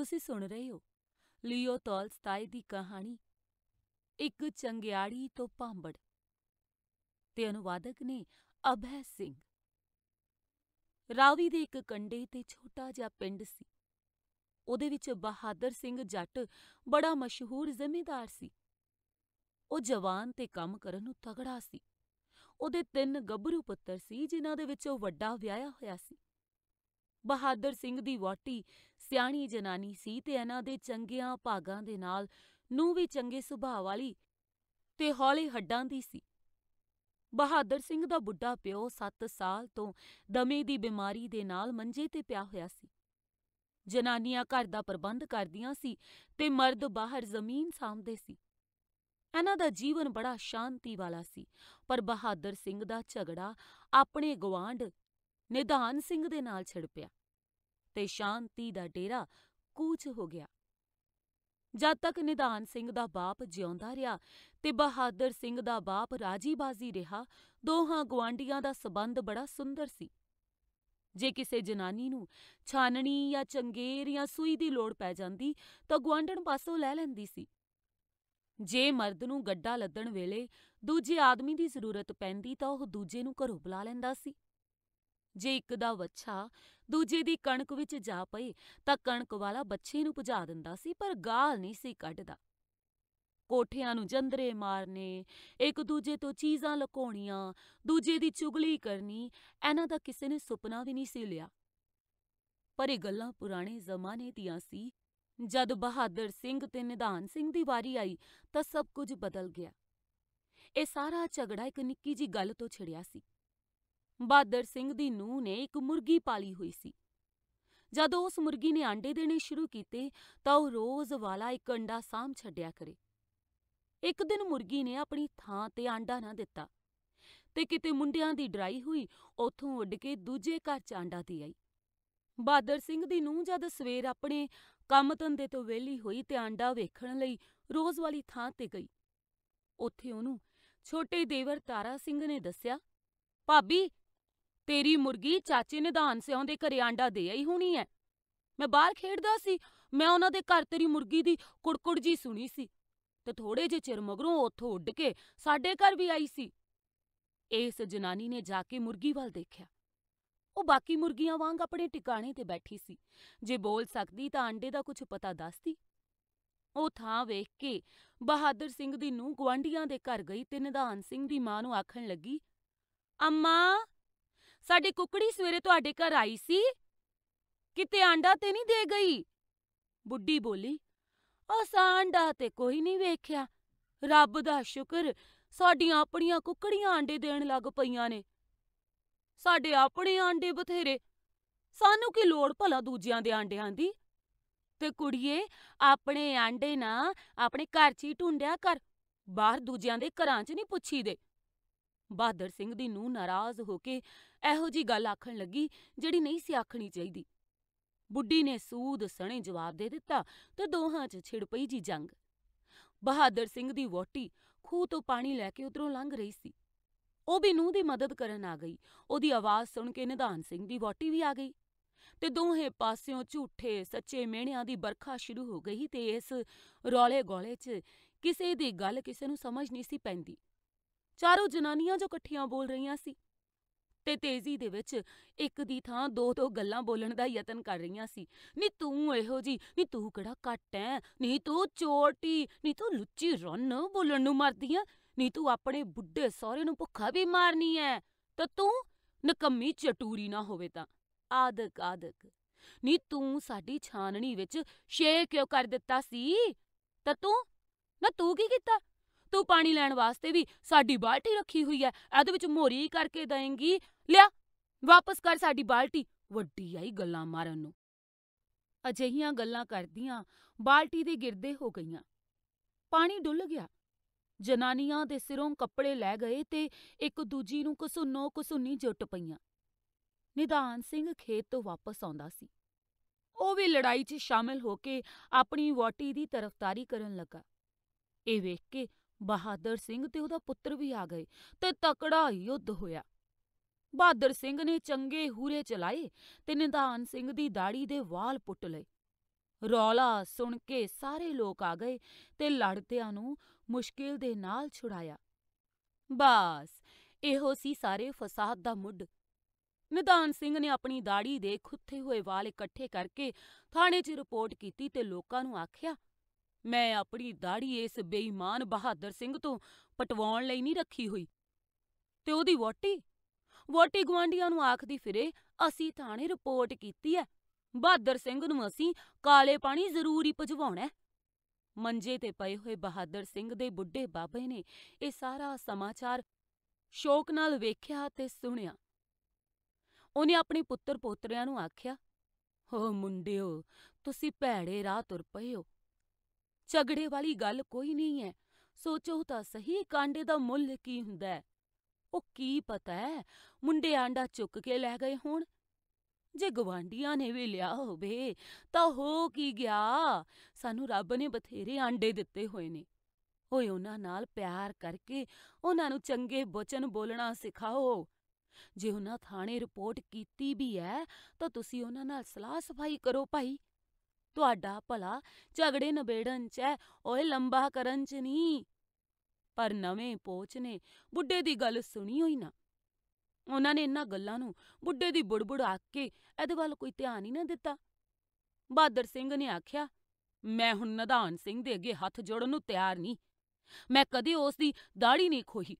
ਤੁਸੀਂ ਸੁਣ ਰਹੇ ਹੋ ਲਿਓ ਤੋਲਸਟਾਈ ਦੀ ਕਹਾਣੀ ਇੱਕ ਚੰਗਿਆੜੀ ਤੋਂ ਭਾਂਬੜ ਤੇ ਅਨੁਵਾਦਕ ਨੇ ਅਭੈ ਸਿੰਘ ਰਾਵੀ ਦੇ ਇੱਕ ਕੰਡੇ ਤੇ ਛੋਟਾ ਜਿਹਾ ਪਿੰਡ ਸੀ ਉਹਦੇ ਵਿੱਚ ਬਹਾਦਰ ਸਿੰਘ ਜੱਟ ਬੜਾ ਮਸ਼ਹੂਰ ਜ਼ਿਮੀਂਦਾਰ ਸੀ ਉਹ ਜਵਾਨ ਤੇ ਕੰਮ ਕਰਨ ਨੂੰ ਤਗੜਾ ਸੀ ਉਹਦੇ ਤਿੰਨ ਗੱਭਰੂ ਪੁੱਤਰ ਸੀ ਜਿਨ੍ਹਾਂ ਦੇ ਵਿੱਚੋਂ ਵੱਡਾ ਵਿਆਹਿਆ ਹੋਇਆ ਸੀ ਬਹਾਦਰ ਸਿੰਘ ਦੀ ਵਾਟੀ ਸਿਆਣੀ ਜਨਾਨੀ ਸੀ ਤੇ ਇਹਨਾਂ ਦੇ ਚੰਗਿਆਂ ਭਾਗਾਂ ਦੇ ਨਾਲ ਨੂੰ ਵੀ ਚੰਗੇ ਸੁਭਾਅ ਵਾਲੀ ਤੇ ਹੌਲੀ ਹੱਡਾਂ ਦੀ ਸੀ। ਬਹਾਦਰ ਸਿੰਘ ਦਾ ਬੁੱਢਾ ਪਿਓ 7 ਸਾਲ ਤੋਂ ਦਮੇ ਦੀ ਬਿਮਾਰੀ ਦੇ ਨਾਲ ਮੰਜੇ ਤੇ ਪਿਆ ਹੋਇਆ ਸੀ। ਜਨਾਨੀਆਂ ਘਰ ਦਾ ਪ੍ਰਬੰਧ ਕਰਦੀਆਂ ਸੀ ਤੇ ਮਰਦ ਬਾਹਰ ਜ਼ਮੀਨ ਸਾਂਭਦੇ ਸੀ। ਇਹਨਾਂ ਦਾ ਜੀਵਨ ਬੜਾ ਸ਼ਾਂਤੀ ਵਾਲਾ ਸੀ ਪਰ ਬਹਾਦਰ ਸਿੰਘ ਦਾ ਝਗੜਾ ਆਪਣੇ ਗਵਾਂਢ ਨਿਧਾਨ ਸਿੰਘ ਦੇ ਨਾਲ ਛਿੜ ਪਿਆ। ਤੇ ਸ਼ਾਂਤੀ ਦਾ ਡੇਰਾ ਕੂਚ ਹੋ ਗਿਆ ਜਦ ਤੱਕ ਨਿਧਾਨ ਸਿੰਘ ਦਾ ਬਾਪ ਜਿਉਂਦਾ ਰਿਹਾ ਤੇ ਬਹਾਦਰ ਸਿੰਘ ਦਾ ਬਾਪ ਰਾਜੀਬਾਜ਼ੀ ਰਿਹਾ ਦੋਹਾਂ ਗਵਾਂਡੀਆਂ ਦਾ ਸਬੰਧ ਬੜਾ ਸੁੰਦਰ ਸੀ ਜੇ ਕਿਸੇ ਜਨਾਨੀ ਨੂੰ ਛਾਨਣੀ ਜਾਂ ਚੰਗੇਰ ਜਾਂ ਸੂਈ ਦੀ ਲੋੜ ਪੈ ਜਾਂਦੀ ਤਾਂ ਗਵਾਂਡਣ ਪਾਸੋਂ ਲੈ ਲੈਂਦੀ ਸੀ ਜੇ ਮਰਦ ਨੂੰ ਗੱਡਾ ਲੱਦਣ ਵੇਲੇ ਦੂਜੇ ਆਦਮੀ ਦੀ ਜ਼ਰੂਰਤ ਪੈਂਦੀ ਤਾਂ ਉਹ ਦੂਜੇ ਨੂੰ ਘਰੋਂ ਬੁਲਾ ਲੈਂਦਾ ਸੀ ਜੇ ਇੱਕ ਦਾ ਵੱਛਾ ਦੂਜੇ ਦੀ ਕਣਕ ਵਿੱਚ ਜਾ ਪਏ ਤਾਂ ਕਣਕ ਵਾਲਾ ਬੱਚੇ ਨੂੰ ਭਜਾ ਦਿੰਦਾ ਸੀ ਪਰ ਗਾਲ ਨਹੀਂ ਸੀ ਕੱਢਦਾ ਕੋਠਿਆਂ ਨੂੰ ਜੰਦਰੇ ਮਾਰਨੇ ਇੱਕ ਦੂਜੇ ਤੋਂ ਚੀਜ਼ਾਂ ਲਕੋਣੀਆਂ ਦੂਜੇ ਦੀ ਚੁਗਲੀ ਕਰਨੀ ਇਹਨਾਂ ਦਾ ਕਿਸੇ ਨੇ ਸੁਪਨਾ ਵੀ ਨਹੀਂ ਸੀ ਲਿਆ ਪਰ ਇਹ ਗੱਲਾਂ ਪੁਰਾਣੇ ਜ਼ਮਾਨੇ ਦੀਆਂ ਸੀ ਜਦ ਬਹਾਦਰ ਸਿੰਘ ਤੇ ਨਿਧਾਨ ਸਿੰਘ ਦੀ ਵਾਰੀ ਆਈ ਤਾਂ ਸਭ ਕੁਝ ਬਦਲ ਗਿਆ ਇਹ ਸਾਰਾ ਝਗੜਾ ਇੱਕ ਨਿੱਕੀ ਜੀ ਗੱਲ ਤੋਂ ਛਿੜਿਆ ਸੀ ਬਾਦਰ ਸਿੰਘ ਦੀ ਨੂੰਹ ਨੇ ਇੱਕ ਮੁਰਗੀ ਪਾਲੀ ਹੋਈ ਸੀ। ਜਦੋਂ ਉਸ ਮੁਰਗੀ ਨੇ ਆਂਡੇ ਦੇਣੇ ਸ਼ੁਰੂ ਕੀਤੇ ਤਾਂ ਉਹ ਰੋਜ਼ ਵਾਲਾ ਇੱਕ ਅੰਡਾ ਸਾਮ ਛੱਡਿਆ ਕਰੇ। ਇੱਕ ਦਿਨ ਮੁਰਗੀ ਨੇ ਆਪਣੀ ਥਾਂ ਤੇ ਆਂਡਾ ਨਾ ਦਿੱਤਾ ਤੇ ਕਿਤੇ ਮੁੰਡਿਆਂ ਦੀ ਡਰਾਈ ਹੋਈ ਉਥੋਂ ਉੱਡ ਕੇ ਦੂਜੇ ਘਰ 'ਚ ਆਂਡਾ ਦੇ ਆਈ। ਬਾਦਰ ਸਿੰਘ ਦੀ ਨੂੰਹ ਜਦ ਸਵੇਰ ਆਪਣੇ ਕੰਮ ਧੰਦੇ ਤੋਂ ਵਿਹਲੀ ਹੋਈ ਤੇ ਆਂਡਾ ਵੇਖਣ ਲਈ ਰੋਜ਼ ਵਾਲੀ ਥਾਂ ਤੇ ਗਈ। ਉੱਥੇ ਉਹਨੂੰ ਛੋਟੇ ਦੇਵਰ ਤਾਰਾ ਸਿੰਘ ਨੇ ਦੱਸਿਆ, "ਭਾਬੀ ਤੇਰੀ ਮੁਰਗੀ ਚਾਚੇ ਨਿਧਾਨ ਸਿਉਂ ਦੇ ਘਰੇ ਆਂਡਾ ਦੇ ਆਈ ਹੋਣੀ ਐ। ਮੈਂ ਬਾਹਰ ਖੇਡਦਾ ਸੀ, ਮੈਂ ਉਹਨਾਂ ਦੇ ਘਰ ਤੇਰੀ ਮੁਰਗੀ ਦੀ ਕੁੜਕੁੜ ਜੀ ਸੁਣੀ ਸੀ ਤੇ ਥੋੜੇ ਜੇ ਚਿਰ ਮਗਰੋਂ ਉੱਥੋਂ ਉੱਡ ਕੇ ਸਾਡੇ ਘਰ ਵੀ ਆਈ ਸੀ। ਇਸ ਜਨਾਨੀ ਨੇ ਜਾ ਕੇ ਮੁਰਗੀ ਵੱਲ ਦੇਖਿਆ। ਉਹ ਬਾਕੀ ਮੁਰਗੀਆਂ ਵਾਂਗ ਆਪਣੇ ਟਿਕਾਣੇ ਤੇ ਬੈਠੀ ਸੀ। ਜੇ ਬੋਲ ਸਕਦੀ ਤਾਂ ਆਂਡੇ ਦਾ ਕੁਝ ਪਤਾ ਦੱਸਦੀ। ਉਹ ਥਾਂ ਵੇਖ ਕੇ ਬਹਾਦਰ ਸਿੰਘ ਦੀ ਨੂੰ ਗਵਾਂਡੀਆਂ ਦੇ ਘਰ ਗਈ ਤੇ ਨਿਧਾਨ ਸਿੰਘ ਦੀ ਮਾਂ ਨੂੰ ਆਖਣ ਲੱਗੀ, "ਅੰਮਾ ਸਾਡੀ ਕੁੱਕੜੀ ਸਵੇਰੇ ਤੁਹਾਡੇ ਘਰ ਆਈ ਸੀ? ਕਿਤੇ ਆਂਡਾ ਤੇ ਨਹੀਂ ਦੇ ਗਈ? ਬੁੱਢੀ ਬੋਲੀ, "ਅਸਾਂ ਆਂਡਾ ਤੇ ਕੋਈ ਨਹੀਂ ਵੇਖਿਆ। ਰੱਬ ਦਾ ਸ਼ੁਕਰ ਸਾਡੀਆਂ ਆਪਣੀਆਂ ਕੁੱਕੜੀਆਂ ਆਂਡੇ ਦੇਣ ਲੱਗ ਪਈਆਂ ਨੇ। ਸਾਡੇ ਆਪਣੇ ਆਂਡੇ ਬਥੇਰੇ। ਸਾਨੂੰ ਕੀ ਲੋੜ ਭਲਾ ਦੂਜਿਆਂ ਦੇ ਆਂਡਿਆਂ ਦੀ? ਤੇ ਕੁੜੀਏ ਆਪਣੇ ਆਂਡੇ ਨਾ ਆਪਣੇ ਘਰ 'ਚ ਹੀ ਢੂੰਡਿਆ ਕਰ। ਬਾਹਰ ਦੂਜਿਆਂ ਦੇ ਘਰਾਂ 'ਚ ਨਹੀਂ ਪੁੱਛੀਦੇ।" ਬਾਦਰ ਸਿੰਘ ਦੀ ਨੂੰ ਨਾਰਾਜ਼ ਹੋ ਕੇ ਇਹੋ ਜੀ ਗੱਲ ਆਖਣ ਲੱਗੀ ਜਿਹੜੀ ਨਹੀਂ ਸੀ ਆਖਣੀ ਚਾਹੀਦੀ। ਬੁੱਢੀ ਨੇ ਸੂਦ ਸਣੇ ਜਵਾਬ ਦੇ ਦਿੱਤਾ ਤੇ ਦੋਹਾਂ 'ਚ ਛਿੜ ਪਈ ਜੀ ਜੰਗ। ਬਹਾਦਰ ਸਿੰਘ ਦੀ ਵੋਟੀ ਖੂਹ ਤੋਂ ਪਾਣੀ ਲੈ ਕੇ ਉਧਰੋਂ ਲੰਘ ਰਹੀ ਸੀ। ਉਹ ਵੀ ਨੂੰਹ ਦੀ ਮਦਦ ਕਰਨ ਆ ਗਈ। ਉਹਦੀ ਆਵਾਜ਼ ਸੁਣ ਕੇ ਨਿਧਾਨ ਸਿੰਘ ਦੀ ਵੋਟੀ ਵੀ ਆ ਗਈ ਤੇ ਦੋਹੇ ਪਾਸਿਓਂ ਝੂਠੇ ਸੱਚੇ ਮਿਹਣਿਆਂ ਦੀ ਬਰਖਾ ਸ਼ੁਰੂ ਹੋ ਗਈ ਤੇ ਇਸ ਰੌਲੇ ਗੋਲੇ 'ਚ ਕਿਸੇ ਦੀ ਗੱਲ ਕਿਸੇ ਨੂੰ ਸਮਝ ਨਹੀਂ ਸੀ ਪੈਂਦੀ। ਚਾਰੋਂ ਜਨਾਨੀਆਂ ਜੋ ਇਕੱਠੀਆਂ ਬੋਲ ਰਹੀਆਂ ਸੀ। ਤੇ ਤੇਜ਼ੀ ਦੇ ਵਿੱਚ ਇੱਕ ਦੀ ਥਾਂ ਦੋ-ਦੋ ਗੱਲਾਂ ਬੋਲਣ ਦਾ ਯਤਨ ਕਰ ਰਹੀਆਂ ਸੀ। "ਨੀ ਤੂੰ ਇਹੋ ਜੀ, ਨੀ ਤੂੰ ਕਿਹੜਾ ਘੱਟ ਹੈ ਨੀ ਤੂੰ ਚੋਟੀ ਨਹੀਂ ਨੀ ਤੂੰ ਲੁੱਚੀ ਰੰਨ ਬੋਲਣ ਨੂੰ ਮਰਦੀ ਐਂ, ਨੀ ਤੂੰ ਆਪਣੇ ਬੁੱਢੇ ਸਹੁਰੇ ਨੂੰ ਭੁੱਖਾ ਵੀ ਮਾਰਨੀ ਹੈ ਤਾਂ ਤੂੰ ਨਕਮੀ ਚਟੂਰੀ ਨਾ ਹੋਵੇ ਤਾਂ" ਆਦਕ ਆਦਕ "ਨੀ ਤੂੰ ਸਾਡੀ ਛਾਨਣੀ ਵਿੱਚ ਛੇ ਕਿਉਂ ਕਰ ਦਿੱਤਾ ਸੀ, ਤਾਂ ਤੂੰ ਨਾ ਤੂੰ ਕੀ ਕੀਤਾ? ਤੂੰ ਪਾਣੀ ਲੈਣ ਵਾਸਤੇ ਵੀ ਸਾਡੀ ਬਾਲਟੀ ਰੱਖੀ ਹੋਈ ਐ, ਇਹਦੇ ਵਿੱਚ ਮੋਰੀ ਕਰਕੇ ਦਏਂਗੀ ਲਿਆ ਵਾਪਸ ਕਰ ਸਾਡੀ ਬਾਲਟੀ ਵੱਡੀ ਆਈ ਗੱਲਾਂ ਮਾਰਨ ਨੂੰ ਅਜਿਹੀਆਂ ਗੱਲਾਂ ਕਰਦੀਆਂ ਬਾਲਟੀ ਦੇ ਗਿਰਦੇ ਹੋ ਗਈਆਂ ਪਾਣੀ ਡੁੱਲ ਗਿਆ ਜਨਾਨੀਆਂ ਦੇ ਸਿਰੋਂ ਕੱਪੜੇ ਲੈ ਗਏ ਤੇ ਇੱਕ ਦੂਜੀ ਨੂੰ ਕਸੁੰਨੋ ਕਸੁੰਨੀ ਜੁੱਟ ਪਈਆਂ ਨਿਧਾਨ ਸਿੰਘ ਖੇਤ ਤੋਂ ਵਾਪਸ ਆਉਂਦਾ ਸੀ ਉਹ ਵੀ ਲੜਾਈ 'ਚ ਸ਼ਾਮਿਲ ਹੋ ਕੇ ਆਪਣੀ ਵਾਟੀ ਦੀ ਤਰਫਤਾਰੀ ਕਰਨ ਲੱਗਾ ਇਹ ਵੇਖ ਕੇ ਬਹਾਦਰ ਸਿੰਘ ਤੇ ਉਹਦਾ ਪੁੱਤਰ ਵੀ ਆ ਗਏ ਤੇ ਤਕੜਾ ਯੁੱਧ ਹੋਇਆ ਬਹਾਦਰ ਸਿੰਘ ਨੇ ਚੰਗੇ ਹੂਰੇ ਚਲਾਏ ਤੇ ਨਿਧਾਨ ਸਿੰਘ ਦੀ ਦਾੜੀ ਦੇ ਵਾਲ ਪੁੱਟ ਲਏ। ਰੌਲਾ ਸੁਣ ਕੇ ਸਾਰੇ ਲੋਕ ਆ ਗਏ ਤੇ ਲੜਦਿਆਂ ਨੂੰ ਮੁਸ਼ਕਿਲ ਦੇ ਨਾਲ ਛੁਡਾਇਆ। ਬਸ ਇਹੋ ਸੀ ਸਾਰੇ ਫਸਾਦ ਦਾ ਮੁੱਢ। ਨਿਧਾਨ ਸਿੰਘ ਨੇ ਆਪਣੀ ਦਾੜੀ ਦੇ ਖੁੱਥੇ ਹੋਏ ਵਾਲ ਇਕੱਠੇ ਕਰਕੇ ਥਾਣੇ 'ਚ ਰਿਪੋਰਟ ਕੀਤੀ ਤੇ ਲੋਕਾਂ ਨੂੰ ਆਖਿਆ, "ਮੈਂ ਆਪਣੀ ਦਾੜੀ ਇਸ ਬੇਈਮਾਨ ਬਹਾਦਰ ਸਿੰਘ ਤੋਂ ਪਟਵਾਉਣ ਲਈ ਨਹੀਂ ਰੱਖੀ ਹੋਈ ਤੇ ਉਹਦੀ ਵੋਟੀ ਵੋਟੀ ਗਵਾਂਡੀਆਂ ਨੂੰ ਆਖਦੀ ਫਿਰੇ ਅਸੀਂ ਥਾਣੇ ਰਿਪੋਰਟ ਕੀਤੀ ਐ। ਬਹਾਦਰ ਸਿੰਘ ਨੂੰ ਅਸੀਂ ਕਾਲੇ ਪਾਣੀ ਜ਼ਰੂਰ ਭਜਵਾਉਣਾ।" ਮੰਜੇ ਤੇ ਪਏ ਹੋਏ ਬਹਾਦਰ ਸਿੰਘ ਦੇ ਬੁੱਢੇ ਬਾਬੇ ਨੇ ਇਹ ਸਾਰਾ ਸਮਾਚਾਰ ਸ਼ੋਕ ਨਾਲ ਵੇਖਿਆ ਤੇ ਸੁਣਿਆ। ਉਹਨੇ ਆਪਣੇ ਪੁੱਤਰ-ਪੋਤਰਿਆਂ ਨੂੰ ਆਖਿਆ, ਹੋ ਮੁੰਡਿਓ ਤੁਸੀਂ ਭੈੜੇ ਰਾਹ ਤੁਰ ਪਏ ਹੋ ਝਗੜੇ ਵਾਲੀ ਗੱਲ ਕੋਈ ਨਹੀਂ ਐ, ਸੋਚੋ ਤਾਂ ਸਹੀ ਕਾਂਡੇ ਦਾ ਮੁੱਲ ਕੀ ਹੁੰਦਾ ਐ ਉਹ ਕੀ ਪਤਾ ਹੈ ਮੁੰਡੇ ਆਂਡਾ ਚੁੱਕ ਕੇ ਲੈ ਗਏ ਹੋਣ ਜੇ ਗਵਾਂਡੀਆਂ ਨੇ ਵੀ ਲਿਆ ਹੋਵੇ ਤਾਂ ਹੋ ਕੀ ਗਿਆ ਸਾਨੂੰ ਰੱਬ ਨੇ ਬਥੇਰੇ ਆਂਡੇ ਦਿੱਤੇ ਹੋਏ ਨੇ ਓਏ ਉਹਨਾਂ ਨਾਲ ਪਿਆਰ ਕਰਕੇ ਉਹਨਾਂ ਨੂੰ ਚੰਗੇ ਬਚਨ ਬੋਲਣਾ ਸਿਖਾਓ ਜੇ ਉਹਨਾਂ ਥਾਣੇ ਰਿਪੋਰਟ ਕੀਤੀ ਵੀ ਹੈ ਤਾਂ ਤੁਸੀਂ ਉਹਨਾਂ ਨਾਲ ਸਲਾਹ ਸਫਾਈ ਕਰੋ ਭਾਈ ਤੁਹਾਡਾ ਭਲਾ ਝਗੜੇ ਨਬੇੜਨ 'ਚ ਓਏ ਲੰਬਾ ਕਰਨ 'ਚ ਨਹੀਂ ਪਰ ਨਵੇਂ ਪੋਚ ਨੇ ਬੁੱਢੇ ਦੀ ਗੱਲ ਸੁਣੀ ਹੋਈ ਨਾ ਉਹਨਾਂ ਨੇ ਇਹਨਾਂ ਗੱਲਾਂ ਨੂੰ ਬੁੱਢੇ ਦੀ ਬੁੜਬੁੜ ਆਖ ਕੇ ਇਹਦੇ ਵੱਲ ਕੋਈ ਧਿਆਨ ਹੀ ਨਾ ਦਿੱਤਾ ਬਾਦਰ ਸਿੰਘ ਨੇ ਆਖਿਆ ਮੈਂ ਹੁਣ ਨਦਾਨ ਸਿੰਘ ਦੇ ਅੱਗੇ ਹੱਥ ਜੋੜਨ ਨੂੰ ਤਿਆਰ ਨਹੀਂ ਮੈਂ ਕਦੇ ਉਸ ਦੀ ਦਾੜੀ ਨਹੀਂ ਖੋਹੀ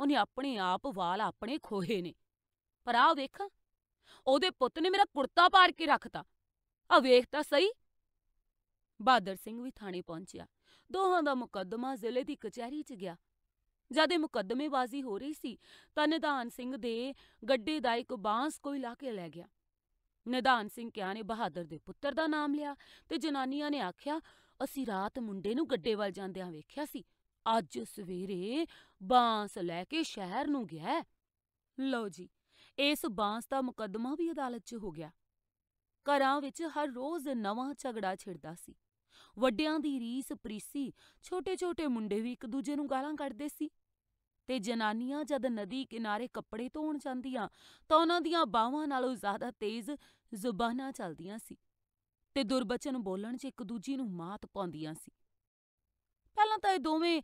ਉਹਨੇ ਆਪਣੇ ਆਪ ਵਾਲ ਆਪਣੇ ਖੋਹੇ ਨੇ ਪਰ ਆ ਵੇਖ ਉਹਦੇ ਪੁੱਤ ਨੇ ਮੇਰਾ ਕੁੜਤਾ ਪਾੜ ਕੇ ਰੱਖਤਾ ਆ ਵੇਖ ਤਾਂ ਸਹੀ ਬਾਦਰ ਸਿੰਘ ਵੀ ਥਾਣੇ ਪਹੁੰਚਿਆ ਦੋਹਾਂ ਦਾ ਮੁਕੱਦਮਾ ਜ਼ਿਲ੍ਹੇ ਦੀ ਕਚਹਿਰੀ 'ਚ ਗਿਆ ਜਦ ਇਹ ਮੁਕੱਦਮੇਬਾਜ਼ੀ ਹੋ ਰਹੀ ਸੀ ਤਾਂ ਨਿਧਾਨ ਸਿੰਘ ਦੇ ਗੱਡੇ ਦਾ ਇੱਕ ਬਾਂਸ ਕੋਈ ਲਾ ਕੇ ਲੈ ਗਿਆ ਨਿਧਾਨ ਸਿੰਘ ਕਿਆ ਨੇ ਬਹਾਦਰ ਦੇ ਪੁੱਤਰ ਦਾ ਨਾਮ ਲਿਆ ਤੇ ਜਨਾਨੀਆਂ ਨੇ ਆਖਿਆ ਅਸੀਂ ਰਾਤ ਮੁੰਡੇ ਨੂੰ ਗੱਡੇ ਵੱਲ ਜਾਂਦਿਆਂ ਵੇਖਿਆ ਸੀ ਅੱਜ ਸਵੇਰੇ ਬਾਂਸ ਲੈ ਕੇ ਸ਼ਹਿਰ ਨੂੰ ਗਿਆ ਲਓ ਜੀ ਇਸ ਬਾਂਸ ਦਾ ਮੁਕੱਦਮਾ ਵੀ ਅਦਾਲਤ 'ਚ ਹੋ ਗਿਆ ਘਰਾਂ ਵਿੱਚ ਹਰ ਰੋਜ਼ ਨਵਾਂ ਝਗੜਾ ਛਿੜਦਾ ਸੀ ਵੱਡਿਆਂ ਦੀ ਰੀਸ ਪ੍ਰੀਸੀ ਛੋਟੇ-ਛੋਟੇ ਮੁੰਡੇ ਵੀ ਇੱਕ ਦੂਜੇ ਨੂੰ ਗਾਲਾਂ ਕੱਢਦੇ ਸੀ ਤੇ ਜਨਾਨੀਆਂ ਜਦ ਨਦੀ ਕਿਨਾਰੇ ਕੱਪੜੇ ਧੋਣ ਜਾਂਦੀਆਂ ਤਾਂ ਉਹਨਾਂ ਦੀਆਂ ਬਾਹਾਂ ਨਾਲੋਂ ਜ਼ਿਆਦਾ ਤੇਜ਼ ਜ਼ੁਬਾਨਾਂ ਚੱਲਦੀਆਂ ਸੀ ਤੇ ਦੁਰਬਚਨ ਬੋਲਣ 'ਚ ਇੱਕ ਦੂਜੀ ਨੂੰ ਮਾਤ ਪਾਉਂਦੀਆਂ ਸੀ ਪਹਿਲਾਂ ਤਾਂ ਇਹ ਦੋਵੇਂ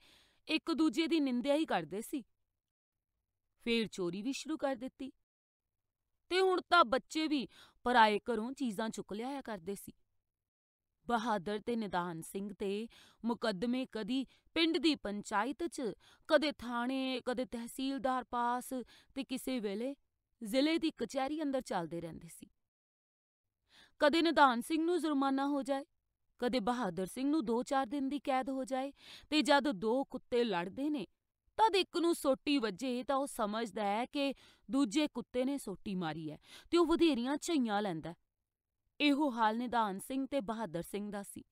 ਇੱਕ ਦੂਜੇ ਦੀ ਨਿੰਦਿਆ ਹੀ ਕਰਦੇ ਸੀ ਫੇਰ ਚੋਰੀ ਵੀ ਸ਼ੁਰੂ ਕਰ ਦਿੱਤੀ ਤੇ ਹੁਣ ਤਾਂ ਬੱਚੇ ਵੀ ਪਰਾਏ ਘਰੋਂ ਚੀਜ਼ਾਂ ਚੁੱਕ ਲਿਆਇਆ ਕਰਦੇ ਸੀ ਬਹਾਦਰ ਤੇ ਨਿਧਾਨ ਸਿੰਘ ਤੇ ਮੁਕੱਦਮੇ ਕਦੀ ਪਿੰਡ ਦੀ ਪੰਚਾਇਤ 'ਚ, ਕਦੇ ਥਾਣੇ, ਕਦੇ ਤਹਿਸੀਲਦਾਰ ਪਾਸ ਤੇ ਕਿਸੇ ਵੇਲੇ ਜ਼ਿਲ੍ਹੇ ਦੀ ਕਚਹਿਰੀ ਅੰਦਰ ਚੱਲਦੇ ਰਹਿੰਦੇ ਸੀ। ਕਦੇ ਨਿਧਾਨ ਸਿੰਘ ਨੂੰ ਜ਼ੁਰਮਾਨਾ ਹੋ ਜਾਏ, ਕਦੇ ਬਹਾਦਰ ਸਿੰਘ ਨੂੰ 2-4 ਦਿਨ ਦੀ ਕੈਦ ਹੋ ਜਾਏ ਤੇ ਜਦ ਦੋ ਕੁੱਤੇ ਲੜਦੇ ਨੇ ਤਦ ਇੱਕ ਨੂੰ ਸੋਟੀ ਵੱਜੇ ਤਾਂ ਉਹ ਸਮਝਦਾ ਹੈ ਕਿ ਦੂਜੇ ਕੁੱਤੇ ਨੇ ਸੋਟੀ ਮਾਰੀ ਹੈ ਤੇ ਉਹ ਵਧੇਰੀਆਂ ਝਈਆਂ ਲੈਂਦਾ। ਇਹੋ ਹਾਲ ਨਿਧਾਨ ਸਿੰਘ ਤੇ ਬਹਾਦਰ ਸਿੰਘ ਦਾ ਸੀ।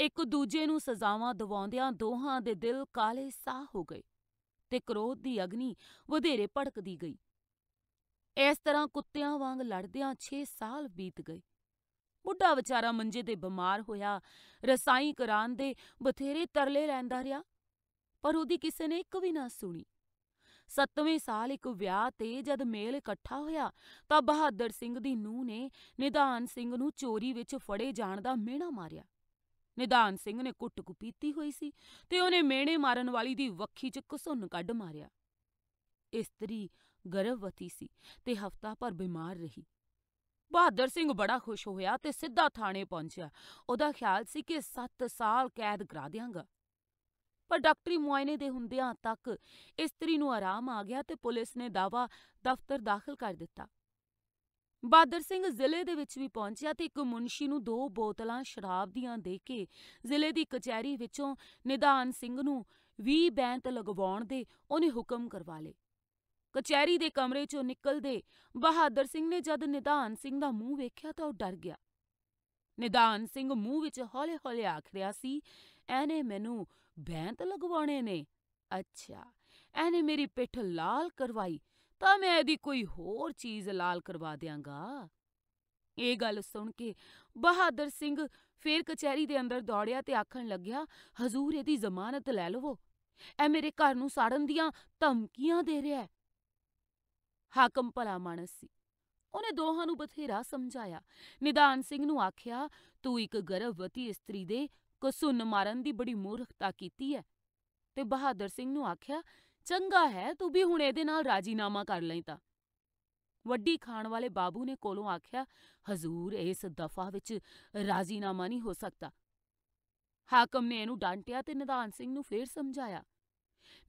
ਇੱਕ ਦੂਜੇ ਨੂੰ ਸਜ਼ਾਵਾਂ ਦਿਵਾਉਂਦਿਆਂ ਦੋਹਾਂ ਦੇ ਦਿਲ ਕਾਲੇ ਸਾਹ ਹੋ ਗਏ ਤੇ ਕ੍ਰੋਧ ਦੀ ਅਗਨੀ ਵਧੇਰੇ ਭੜਕਦੀ ਗਈ। ਇਸ ਤਰ੍ਹਾਂ ਕੁੱਤਿਆਂ ਵਾਂਗ ਲੜਦਿਆਂ 6 ਸਾਲ ਬੀਤ ਗਏ। ਬੁੱਢਾ ਵਿਚਾਰਾ ਮੰਜੇ ਤੇ ਬਿਮਾਰ ਹੋਇਆ ਰਸਾਈ ਕਰਾਂਦੇ ਦੇ ਬਥੇਰੇ ਤਰਲੇ ਲੈਂਦਾ ਰਿਹਾ ਪਰ ਉਹਦੀ ਕਿਸੇ ਨੇ ਇੱਕ ਵੀ ਨਾ ਸੁਣੀ। ਸੱਤਵੇਂ ਸਾਲ ਇੱਕ ਵਿਆਹ ਤੇ ਜਦ ਮੇਲ ਇਕੱਠਾ ਹੋਇਆ ਤਾਂ ਬਹਾਦਰ ਸਿੰਘ ਦੀ ਨੂੰ ਨੇ ਨਿਧਾਨ ਸਿੰਘ ਨੂੰ ਚੋਰੀ ਵਿੱਚ ਫੜੇ ਜਾਣ ਦਾ ਮੇਣਾ ਮਾਰਿਆ ਨਿਧਾਨ ਸਿੰਘ ਨੇ ਕੁੱਟ ਕੁਪੀਤੀ ਹੋਈ ਸੀ ਤੇ ਉਹਨੇ ਮੇਣੇ ਮਾਰਨ ਵਾਲੀ ਦੀ ਵੱਖੀ 'ਚ ਘਸੁੰਨ ਕੱਢ ਮਾਰਿਆ ਇਸਤਰੀ ਗਰਭਵਤੀ ਸੀ ਤੇ ਹਫਤਾ ਭਰ ਬਿਮਾਰ ਰਹੀ ਬਹਾਦਰ ਸਿੰਘ ਬੜਾ ਖੁਸ਼ ਹੋਇਆ ਤੇ ਸਿੱਧਾ ਥਾਣੇ ਪਹੁੰਚਿਆ ਉਹਦਾ ਖਿਆਲ ਸੀ ਕਿ 7 ਸਾਲ ਕੈਦ ਕਰਾ ਦੇਵਾਂਗਾ ਪਰ ਡਾਕਟਰੀ ਮੁਆਇਨੇ ਦੇ ਹੁੰਦਿਆਂ ਤੱਕ ਇਸਤਰੀ ਨੂੰ ਆਰਾਮ ਆ ਗਿਆ ਤੇ ਪੁਲਿਸ ਨੇ ਦਾਵਾ ਦਫ਼ਤਰ ਦਾਖਲ ਕਰ ਦਿੱਤਾ ਬਾਦਰ ਸਿੰਘ ਜ਼ਿਲ੍ਹੇ ਦੇ ਵਿੱਚ ਵੀ ਪਹੁੰਚਿਆ ਤੇ ਇੱਕ ਮੁਨਸ਼ੀ ਨੂੰ ਦੋ ਬੋਤਲਾਂ ਸ਼ਰਾਬ ਦੀਆਂ ਦੇ ਕੇ ਜ਼ਿਲ੍ਹੇ ਦੀ ਕਚਹਿਰੀ ਵਿੱਚੋਂ ਨਿਦਾਨ ਸਿੰਘ ਨੂੰ 20 ਬੈਂਤ ਲਗਵਾਉਣ ਦੇ ਉਹਨੇ ਹੁਕਮ ਕਰਵਾ ਲਏ ਕਚਹਿਰੀ ਦੇ ਕਮਰੇ 'ਚੋਂ ਨਿਕਲਦੇ ਬਹਾਦਰ ਸਿੰਘ ਨੇ ਜਦ ਨਿਦਾਨ ਸਿੰਘ ਦਾ ਮੂੰਹ ਵੇਖਿਆ ਤਾਂ ਉਹ ਡਰ ਗਿਆ ਨਿਦਾਨ ਸਿੰਘ ਮੂੰਹ ਵਿੱਚ ਹੌਲੇ-ਹੌਲੇ ਆਖ ਰਿਹਾ ਸੀ ਐਨੇ ਮੈਨੂੰ ਬੈਂਤ ਲਗਵਾਉਣੇ ਨੇ ਅੱਛਾ ਐਨੇ ਮੇਰੀ ਪਿੱਠ ਲਾਲ ਕਰਵਾਈ ਤਾਂ ਮੈਂ ਇਹਦੀ ਕੋਈ ਹੋਰ ਚੀਜ਼ ਲਾਲ ਕਰਵਾ ਦਿਆਂਗਾ ਇਹ ਗੱਲ ਸੁਣ ਕੇ ਬਹਾਦਰ ਸਿੰਘ ਫੇਰ ਕਚਹਿਰੀ ਦੇ ਅੰਦਰ ਦੌੜਿਆ ਤੇ ਆਖਣ ਲੱਗਿਆ ਹਜ਼ੂਰ ਇਹਦੀ ਜ਼ਮਾਨਤ ਲੈ ਲਵੋ ਐ ਮੇਰੇ ਘਰ ਨੂੰ ਸਾੜਨ ਦੀਆਂ ਧਮਕੀਆਂ ਦੇ ਰਿਹਾ ਹੈ ਹਾਕਮ ਭਲਾ ਮਾਨਸ ਸੀ ਉਹਨੇ ਦੋਹਾਂ ਨੂੰ ਬਥੇਰਾ ਸਮਝਾਇਆ ਨਿਦਾਨ ਸਿੰਘ ਨੂੰ ਆਖਿਆ ਤੂੰ ਇੱਕ ਗਰਭਵਤੀ ਇਸਤਰੀ ਦੇ ਘਸੁੰਨ ਮਾਰਨ ਦੀ ਬੜੀ ਮੂਰਖਤਾ ਕੀਤੀ ਐ ਤੇ ਬਹਾਦਰ ਸਿੰਘ ਨੂੰ ਆਖਿਆ, "ਚੰਗਾ ਹੈ ਤੂੰ ਵੀ ਹੁਣ ਇਹਦੇ ਨਾਲ ਰਾਜ਼ੀਨਾਮਾ ਕਰ ਲੈ ਤਾਂ।" ਵੱਡੀ ਖਾਣ ਵਾਲੇ ਬਾਬੂ ਨੇ ਕੋਲੋਂ ਆਖਿਆ, "ਹਜ਼ੂਰ ਇਸ ਦਫਾ ਵਿੱਚ ਰਾਜ਼ੀਨਾਮਾ ਨਹੀਂ ਹੋ ਸਕਦਾ।" ਹਾਕਮ ਨੇ ਇਹਨੂੰ ਡਾਂਟਿਆ ਤੇ ਨਿਧਾਨ ਸਿੰਘ ਨੂੰ ਫੇਰ ਸਮਝਾਇਆ।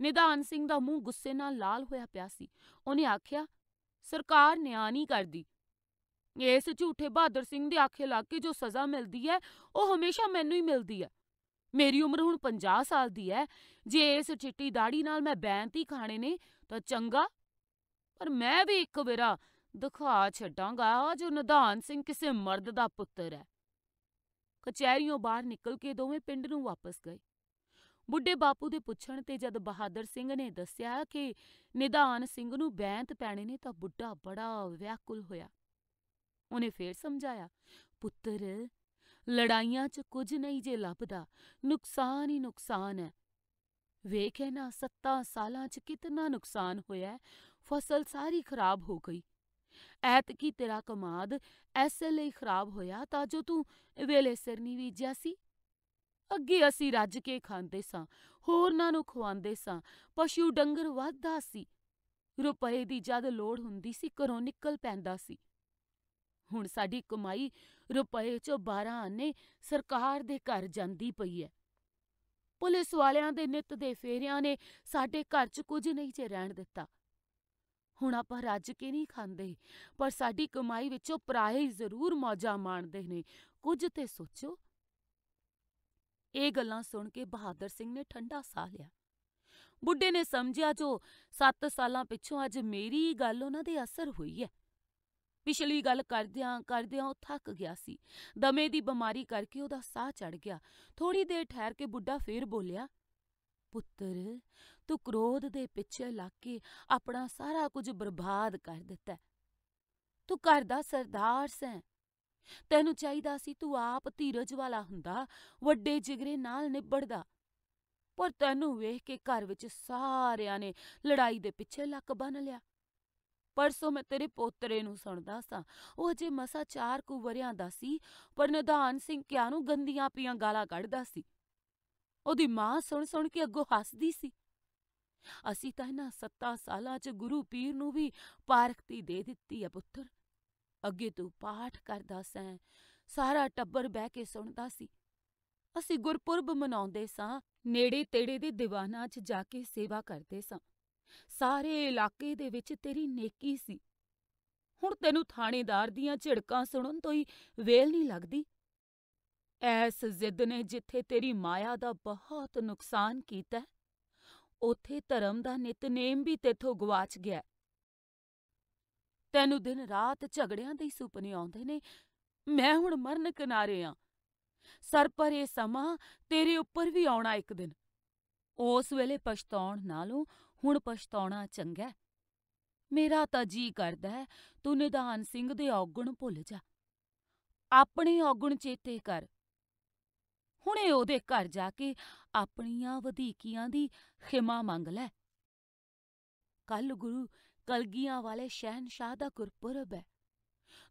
ਨਿਧਾਨ ਸਿੰਘ ਦਾ ਮੂੰਹ ਗੁੱਸੇ ਨਾਲ ਲਾਲ ਹੋਇਆ ਪਿਆ ਸੀ। ਉਹਨੇ ਆਖਿਆ, "ਸਰਕਾਰ ਨਿਆਂ ਨਹੀਂ ਕਰਦੀ। ਇਸ ਝੂਠੇ ਬਹਾਦਰ ਸਿੰਘ ਦੇ ਆਖੇ ਲੱਗ ਕੇ ਜੋ ਸਜ਼ਾ ਮਿਲਦੀ ਹੈ ਉਹ ਹਮੇਸ਼ਾ ਮੈਨੂੰ ਹੀ ਮਿਲਦੀ ਹੈ। ਮੇਰੀ ਉਮਰ ਹੁਣ 50 ਸਾਲ ਦੀ ਹੈ ਜੇ ਇਸ ਚਿੱਟੀ ਦਾੜੀ ਨਾਲ ਮੈਂ ਬੈਂਤ ਹੀ ਖਾਣੇ ਨੇ ਤਾਂ ਚੰਗਾ ਪਰ ਮੈਂ ਵੀ ਇੱਕ ਵੇਰਾ ਦਿਖਾ ਛੱਡਾਂਗਾ ਜੋ ਨਿਧਾਨ ਸਿੰਘ ਕਿਸੇ ਮਰਦ ਦਾ ਪੁੱਤਰ ਹੈ। ਕਚਹਿਰੀਓਂ ਬਾਹਰ ਨਿਕਲ ਕੇ ਦੋਵੇਂ ਪਿੰਡ ਨੂੰ ਵਾਪਸ ਗਏ। ਬੁੱਢੇ ਬਾਪੂ ਦੇ ਪੁੱਛਣ ਤੇ ਜਦ ਬਹਾਦਰ ਸਿੰਘ ਨੇ ਦੱਸਿਆ ਕਿ ਨਿਧਾਨ ਸਿੰਘ ਨੂੰ ਬੈਂਤ ਪੈਣੇ ਨੇ ਤਾਂ ਬੁੱਢਾ ਬੜਾ ਵਿਆਕੁਲ ਹੋਇਆ। ਉਹਨੇ ਫੇਰ ਸਮਝਾਇਆ ਪੁੱਤਰ ਲੜਾਈਆਂ 'ਚ ਕੁਝ ਨਹੀਂ ਜੇ ਲੱਭਦਾ ਨੁਕਸਾਨ ਹੀ ਨੁਕਸਾਨ ਹੈ ਵੇਖ ਇਹ ਨਾ 7 ਸਾਲਾਂ 'ਚ ਕਿਤਨਾ ਨੁਕਸਾਨ ਹੋਇਆ ਫਸਲ ਸਾਰੀ ਖਰਾਬ ਹੋ ਗਈ ਐਤ ਕੀ ਤੇਰਾ ਕਮਾਦ ਐਸੇ ਲਈ ਖਰਾਬ ਹੋਇਆ ਤਾਂ ਜੋ ਤੂੰ ਵੇਲੇ ਸਿਰ ਨਹੀਂ ਵੀਜਿਆ ਸੀ ਅੱਗੇ ਅਸੀਂ ਰੱਜ ਕੇ ਖਾਂਦੇ ਸਾਂ ਹੋਰਨਾਂ ਨੂੰ ਖਵਾਉਂਦੇ ਸਾਂ ਪਸ਼ੂ ਡੰਗਰ ਵੱਧਦਾ ਸੀ ਰੁਪਏ ਦੀ ਜਦ ਲੋੜ ਹੁੰਦੀ ਸੀ ਘਰੋਂ ਨਿਕਲ ਪੈਂਦਾ ਸੀ ਹੁਣ ਸਾਡੀ ਕਮਾਈ ਰੁਪਏ 'ਚੋਂ 12 ਆਨੇ ਸਰਕਾਰ ਦੇ ਘਰ ਜਾਂਦੀ ਪਈ ਐ ਪੁਲਿਸ ਵਾਲਿਆਂ ਦੇ ਨਿੱਤ ਦੇ ਫੇਰਿਆਂ ਨੇ ਸਾਡੇ ਘਰ 'ਚ ਕੁਝ ਨਹੀਂ ਜੇ ਰਹਿਣ ਦਿੱਤਾ। ਹੁਣ ਆਪਾਂ ਰੱਜ ਕੇ ਨਹੀਂ ਖਾਂਦੇ ਪਰ ਸਾਡੀ ਕਮਾਈ ਵਿੱਚੋਂ ਪਰਾਏ ਜ਼ਰੂਰ ਮੌਜਾ ਮਾਣਦੇ ਨੇ ਕੁਝ ਤੇ ਸੋਚੋ। ਇਹ ਗੱਲਾਂ ਸੁਣ ਕੇ ਬਹਾਦਰ ਸਿੰਘ ਨੇ ਠੰਡਾ ਸਾਹ ਲਿਆ। ਬੁੱਢੇ ਨੇ ਸਮਝਿਆ ਜੋ 7 ਸਾਲਾਂ ਪਿੱਛੋਂ ਅੱਜ ਮੇਰੀ ਗੱਲ ਉਹਨਾਂ ਦੇ ਅਸਰ ਹੋਈ ਹੈ। ਪਿਛਲੀ ਗੱਲ ਕਰਦਿਆਂ ਕਰਦਿਆਂ ਉਹ ਥੱਕ ਗਿਆ ਸੀ ਦਮੇ ਦੀ ਬਿਮਾਰੀ ਕਰਕੇ ਉਹਦਾ ਸਾਹ ਚੜ ਗਿਆ ਥੋੜੀ ਦੇਰ ਠਹਿਰ ਕੇ ਬੁੱਢਾ ਫੇਰ ਬੋਲਿਆ ਪੁੱਤਰ ਤੂੰ ਕ੍ਰੋਧ ਦੇ ਪਿੱਛੇ ਲੱਗ ਕੇ ਆਪਣਾ ਸਾਰਾ ਕੁਝ ਬਰਬਾਦ ਕਰ ਦਿੱਤਾ ਤੂੰ ਘਰ ਦਾ ਸਰਦਾਰ ਸੈਂ ਤੈਨੂੰ ਚਾਹੀਦਾ ਸੀ ਤੂੰ ਆਪ ਧੀਰਜ ਵਾਲਾ ਹੁੰਦਾ ਵੱਡੇ ਜਿਗਰੇ ਨਾਲ ਨਿਬੜਦਾ ਪਰ ਤੈਨੂੰ ਵੇਖ ਕੇ ਘਰ ਵਿੱਚ ਸਾਰਿਆਂ ਨੇ ਲੜਾਈ ਦੇ ਪਿੱਛੇ ਲੱਕ ਬੰਨ ਲਿਆ ਪਰਸੋਂ ਮੈਂ ਤੇਰੇ ਪੋਤਰੇ ਨੂੰ ਸੁਣਦਾ ਸਾਂ ਉਹ ਅਜੇ ਮਸਾ ਚਾਰ ਕੁ ਵਰਿਆਂ ਦਾ ਸੀ ਪਰ ਨਿਧਾਨ ਸਿੰਘ ਕਿਆ ਨੂੰ ਗੰਦੀਆਂ ਪੀਆਂ ਗਾਲਾਂ ਕੱਢਦਾ ਸੀ ਉਹਦੀ ਮਾਂ ਸੁਣ ਸੁਣ ਕੇ ਅੱਗੋਂ ਹੱਸਦੀ ਸੀ ਅਸੀਂ ਤਾਂ ਇਹਨਾਂ ਸੱਤਾ ਸਾਲਾਂ 'ਚ ਗੁਰੂ ਪੀਰ ਨੂੰ ਵੀ ਪਾਰਖਤੀ ਦੇ ਦਿੱਤੀ ਆ ਪੁੱਤਰ ਅੱਗੇ ਤੂੰ ਪਾਠ ਕਰਦਾ ਸੈਂ ਸਾਰਾ ਟੱਬਰ ਬਹਿ ਕੇ ਸੁਣਦਾ ਸੀ ਅਸੀਂ ਗੁਰਪੁਰਬ ਮਨਾਉਂਦੇ ਸਾਂ ਨੇੜੇ ਤੇੜੇ ਦੇ ਦੀਵਾਨਾਂ 'ਚ ਜਾ ਕੇ ਸੇਵਾ ਕਰਦੇ ਸਾਂ ਸਾਰੇ ਇਲਾਕੇ ਦੇ ਵਿੱਚ ਤੇਰੀ ਨੇਕੀ ਸੀ। ਹੁਣ ਤੈਨੂੰ ਥਾਣੇਦਾਰ ਦੀਆਂ ਝਿੜਕਾਂ ਸੁਣਨ ਤੋਂ ਹੀ ਵੇਲ ਨਹੀਂ ਲੱਗਦੀ। ਐਸ ਜ਼ਿੱਦ ਨੇ ਜਿੱਥੇ ਤੇਰੀ ਮਾਇਆ ਦਾ ਬਹੁਤ ਨੁਕਸਾਨ ਕੀਤਾ, ਉਥੇ ਧਰਮ ਦਾ ਨਿਤਨੇਮ ਵੀ ਤੇਥੋਂ ਗਵਾਚ ਗਿਆ। ਤੈਨੂੰ ਦਿਨ ਰਾਤ ਝਗੜਿਆਂ ਦੇ ਸੁਪਨੇ ਆਉਂਦੇ ਨੇ ਮੈਂ ਹੁਣ ਮਰਨ ਕਿਨਾਰੇ ਆ ਸਰ ਪਰ ਇਹ ਸਮਾਂ ਤੇਰੇ ਉੱਪਰ ਵੀ ਆਉਣਾ ਇੱਕ ਦਿਨ ਉਸ ਵੇਲੇ ਪਛਤਾਉਣ ਨਾਲੋਂ ਹੁਣ ਪਛਤਾਉਣਾ ਚੰਗਾ ਮੇਰਾ ਤਾਂ ਜੀ ਕਰਦਾ ਤੂੰ ਨਿਧਾਨ ਸਿੰਘ ਦੇ ਔਗਣ ਭੁੱਲ ਜਾ ਆਪਣੇ ਔਗਣ ਚੇਤੇ ਕਰ ਹੁਣੇ ਉਹਦੇ ਘਰ ਜਾ ਕੇ ਆਪਣੀਆਂ ਵਧੀਕੀਆਂ ਦੀ ਖਿਮਾ ਮੰਗ ਲੈ ਕੱਲ ਗੁਰੂ ਕਲਗੀਆਂ ਵਾਲੇ ਸ਼ਹਿਨशाह ਦਾ ਗੁਰਪੁਰਬ ਹੈ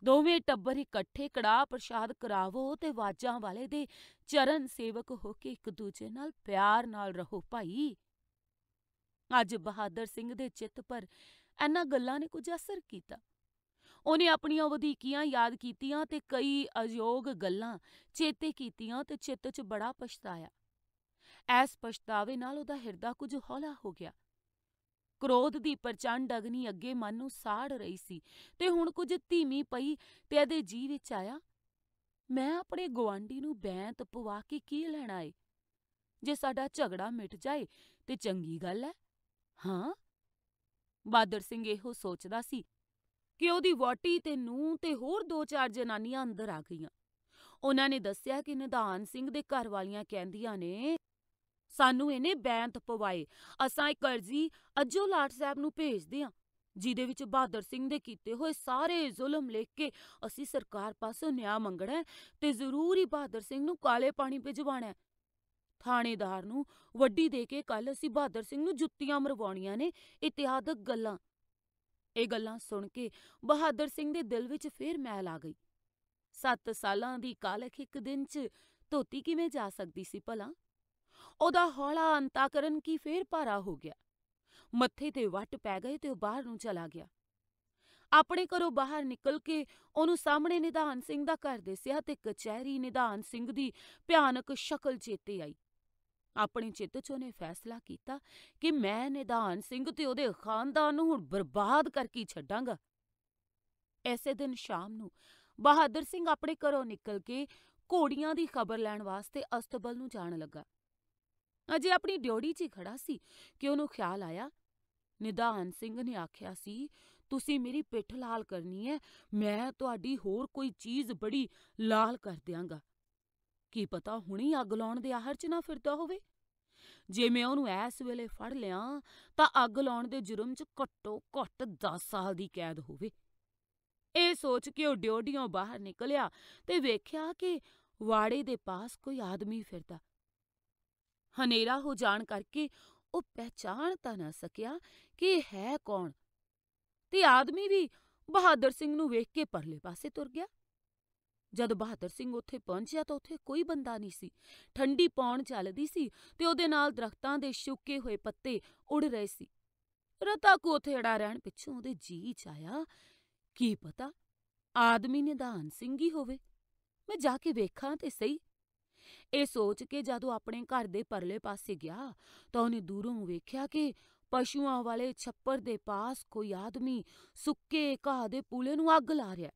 ਦੋਵੇਂ ਟੱਬਰ ਇਕੱਠੇ ਕੜਾ ਪ੍ਰਸ਼ਾਦ ਕਰਾਵੋ ਤੇ ਵਾਜਾਂ ਵਾਲੇ ਦੇ ਚਰਨ ਸੇਵਕ ਹੋ ਕੇ ਇੱਕ ਦੂਜੇ ਨਾਲ ਪਿਆਰ ਨਾਲ ਰਹੋ ਭਾਈ ਅੱਜ ਬਹਾਦਰ ਸਿੰਘ ਦੇ ਚਿੱਤ ਪਰ ਐਨਾ ਗੱਲਾਂ ਨੇ ਕੁਝ ਅਸਰ ਕੀਤਾ। ਉਹਨੇ ਆਪਣੀਆਂ ਵਧੀਕੀਆਂ ਯਾਦ ਕੀਤੀਆਂ ਤੇ ਕਈ ਅਯੋਗ ਗੱਲਾਂ ਚੇਤੇ ਕੀਤੀਆਂ ਤੇ ਚਿੱਤ 'ਚ ਬੜਾ ਪਛਤਾਇਆ। ਐਸ ਪਛਤਾਵੇ ਨਾਲ ਉਹਦਾ ਹਿਰਦਾ ਕੁਝ ਹੌਲਾ ਹੋ ਗਿਆ। ਕ੍ਰੋਧ ਦੀ ਪ੍ਰਚੰਡ ਅਗਨੀ ਅੱਗੇ ਮਨ ਨੂੰ ਸਾੜ ਰਹੀ ਸੀ ਤੇ ਹੁਣ ਕੁਝ ਧੀਮੀ ਪਈ ਤੇ ਇਹਦੇ ਜੀ ਵਿੱਚ ਆਇਆ ਮੈਂ ਆਪਣੇ ਗਵਾਂਡੀ ਨੂੰ ਬੈਂਤ ਪਵਾ ਕੇ ਕੀ ਲੈਣਾ ਏ ਜੇ ਸਾਡਾ ਝਗੜਾ ਮਿਟ ਜਾਏ ਤੇ ਚੰਗੀ ਗੱਲ ਐ। ਹਾਂ? ਬਾਦਰ ਸਿੰਘ ਇਹੋ ਸੋਚਦਾ ਸੀ ਕਿ ਉਹਦੀ ਵਾਟੀ ਤੇ ਨੂੰ ਤੇ ਹੋਰ ਦੋ-ਚਾਰ ਜਨਾਨੀਆਂ ਅੰਦਰ ਆ ਗਈਆਂ। ਉਹਨਾਂ ਨੇ ਦੱਸਿਆ ਕਿ ਨਿਧਾਨ ਸਿੰਘ ਦੇ ਘਰ ਵਾਲੀਆਂ ਕਹਿੰਦੀਆਂ ਨੇ ਸਾਨੂੰ ਇਹਨੇ ਬੈਂਤ ਪਵਾਏ ਅਸਾਂ ਇੱਕ ਅਰਜ਼ੀ ਅਜੋ ਲਾਟ ਸਾਹਿਬ ਨੂੰ ਭੇਜਦੇ ਆਂ ਜਿਹਦੇ ਵਿੱਚ ਬਹਾਦਰ ਸਿੰਘ ਦੇ ਕੀਤੇ ਹੋਏ ਸਾਰੇ ਜ਼ੁਲਮ ਲਿਖ ਕੇ ਅਸੀਂ ਸਰਕਾਰ ਪਾਸੋਂ ਨਿਆਂ ਮੰਗਣਾ ਤੇ ਜ਼ਰੂਰੀ ਬਾਦਰ ਬਹਾਦਰ ਸਿੰਘ ਨੂੰ ਕਾਲੇ ਪਾਣੀ ਭਿਜਵਾਣਾ ਥਾਣੇਦਾਰ ਨੂੰ ਵੱਡੀ ਦੇ ਕੇ ਕੱਲ ਅਸੀਂ ਬਹਾਦਰ ਸਿੰਘ ਨੂੰ ਜੁੱਤੀਆਂ ਮਰਵਾਉਣੀਆਂ ਨੇ ਇਤਿਹਾਦਕ ਗੱਲਾਂ ਇਹ ਗੱਲਾਂ ਸੁਣ ਕੇ ਬਹਾਦਰ ਸਿੰਘ ਦੇ ਦਿਲ ਵਿੱਚ ਫੇਰ ਮੈਲ ਆ ਗਈ ਸੱਤ ਸਾਲਾਂ ਦੀ ਕਾਲਖ ਇੱਕ ਦਿਨ 'ਚ ਧੋਤੀ ਕਿਵੇਂ ਜਾ ਸਕਦੀ ਸੀ ਭਲਾ ਉਹਦਾ ਹੌਲਾ ਅੰਤਾਕਰਨ ਕੀ ਫੇਰ ਭਾਰਾ ਹੋ ਗਿਆ ਮੱਥੇ ਤੇ ਵੱਟ ਪੈ ਗਏ ਤੇ ਉਹ ਬਾਹਰ ਨੂੰ ਚਲਾ ਗਿਆ ਆਪਣੇ ਘਰੋਂ ਬਾਹਰ ਨਿਕਲ ਕੇ ਉਹਨੂੰ ਸਾਹਮਣੇ ਨਿਧਾਨ ਸਿੰਘ ਦਾ ਘਰ ਦੇ ਸਿਆ ਤੇ ਕਚਹਿਰੀ ਨਿਧਾਨ ਸਿੰਘ ਦੀ ਭਿਆਨਕ ਸ਼ਕਲ ਚੇਤੇ ਆਈ ਆਪਣੇ ਚਿੱਤ 'ਚ ਉਹਨੇ ਫੈਸਲਾ ਕੀਤਾ ਕਿ ਮੈਂ ਨਿਧਾਨ ਸਿੰਘ ਤੇ ਉਹਦੇ ਖਾਨਦਾਨ ਨੂੰ ਹੁਣ ਬਰਬਾਦ ਕਰਕੇ ਛੱਡਾਂਗਾ। ਐਸੇ ਦਿਨ ਸ਼ਾਮ ਨੂੰ ਬਹਾਦਰ ਸਿੰਘ ਆਪਣੇ ਘਰੋਂ ਨਿਕਲ ਕੇ ਘੋੜੀਆਂ ਦੀ ਖਬਰ ਲੈਣ ਵਾਸਤੇ ਅਸਤਬਲ ਨੂੰ ਜਾਣ ਲੱਗਾ। ਅਜੇ ਆਪਣੀ ਡਿਉੜੀ 'ਚ ਹੀ ਖੜਾ ਸੀ ਕਿ ਉਹਨੂੰ ਖਿਆਲ ਆਇਆ ਨਿਧਾਨ ਸਿੰਘ ਨੇ ਆਖਿਆ ਸੀ ਤੁਸੀਂ ਮੇਰੀ ਪਿੱਠ ਲਾਲ ਕਰਨੀ ਹੈ ਮੈਂ ਤੁਹਾਡੀ ਹੋਰ ਕੋਈ ਚੀਜ਼ ਬੜੀ ਲਾਲ ਕਰ ਦਿਆਂਗਾ ਕੀ ਪਤਾ ਹੁਣੀ ਅੱਗ ਲਾਉਣ ਦੇ ਆਹਰ 'ਚ ਨਾ ਫਿਰਦਾ ਹੋਵੇ ਜੇ ਮੈਂ ਉਹਨੂੰ ਐਸ ਵੇਲੇ ਫੜ ਲਿਆ ਤਾਂ ਅੱਗ ਲਾਉਣ ਦੇ ਜੁਰਮ 'ਚ ਘੱਟੋ ਘੱਟ 10 ਸਾਲ ਦੀ ਕੈਦ ਹੋਵੇ ਇਹ ਸੋਚ ਕੇ ਉਹ ਡਿਓਡੀਓਂ ਬਾਹਰ ਨਿਕਲਿਆ ਤੇ ਵੇਖਿਆ ਕਿ ਵਾੜੇ ਦੇ ਪਾਸ ਕੋਈ ਆਦਮੀ ਫਿਰਦਾ ਹਨੇਰਾ ਹੋ ਜਾਣ ਕਰਕੇ ਉਹ ਪਹਿਚਾਨ ਤਾਂ ਨਾ ਸਕਿਆ ਕਿ ਇਹ ਹੈ ਕੌਣ ਤੇ ਆਦਮੀ ਵੀ ਬਹਾਦਰ ਸਿੰਘ ਨੂੰ ਵੇਖ ਕੇ ਪਰਲੇ ਪਾਸੇ ਤੁਰ ਗਿਆ ਜਦ ਬਹਾਦਰ ਸਿੰਘ ਉੱਥੇ ਪਹੁੰਚਿਆ ਤਾਂ ਉੱਥੇ ਕੋਈ ਬੰਦਾ ਨਹੀਂ ਸੀ ਠੰਡੀ ਪੌਣ ਚੱਲਦੀ ਸੀ ਤੇ ਉਹਦੇ ਨਾਲ ਦਰਖਤਾਂ ਦੇ ਸੁੱਕੇ ਹੋਏ ਪੱਤੇ ਉੱਡ ਰਹੇ ਸੀ ਰਤਾ ਕੋ ਅੜਾ ਰਹਿਣ ਪਿੱਛੋਂ ਉਹਦੇ ਜੀ ਚ ਆਇਆ ਕੀ ਪਤਾ ਆਦਮੀ ਨਿਦਾਨ ਸਿੰਘ ਹੀ ਹੋਵੇ ਮੈਂ ਜਾ ਕੇ ਵੇਖਾਂ ਤੇ ਸਹੀ ਇਹ ਸੋਚ ਕੇ ਜਦੋਂ ਆਪਣੇ ਘਰ ਦੇ ਪਰਲੇ ਪਾਸੇ ਗਿਆ ਤਾਂ ਉਹਨੇ ਦੂਰੋਂ ਵੇਖਿਆ ਕਿ ਪਸ਼ੂਆਂ ਵਾਲੇ ਛੱਪਰ ਦੇ ਪਾਸ ਕੋਈ ਆਦਮੀ ਸੁੱਕੇ ਘਾਹ ਦੇ ਪੂਲੇ ਨੂੰ ਅੱਗ ਲਾ ਰਿਹਾ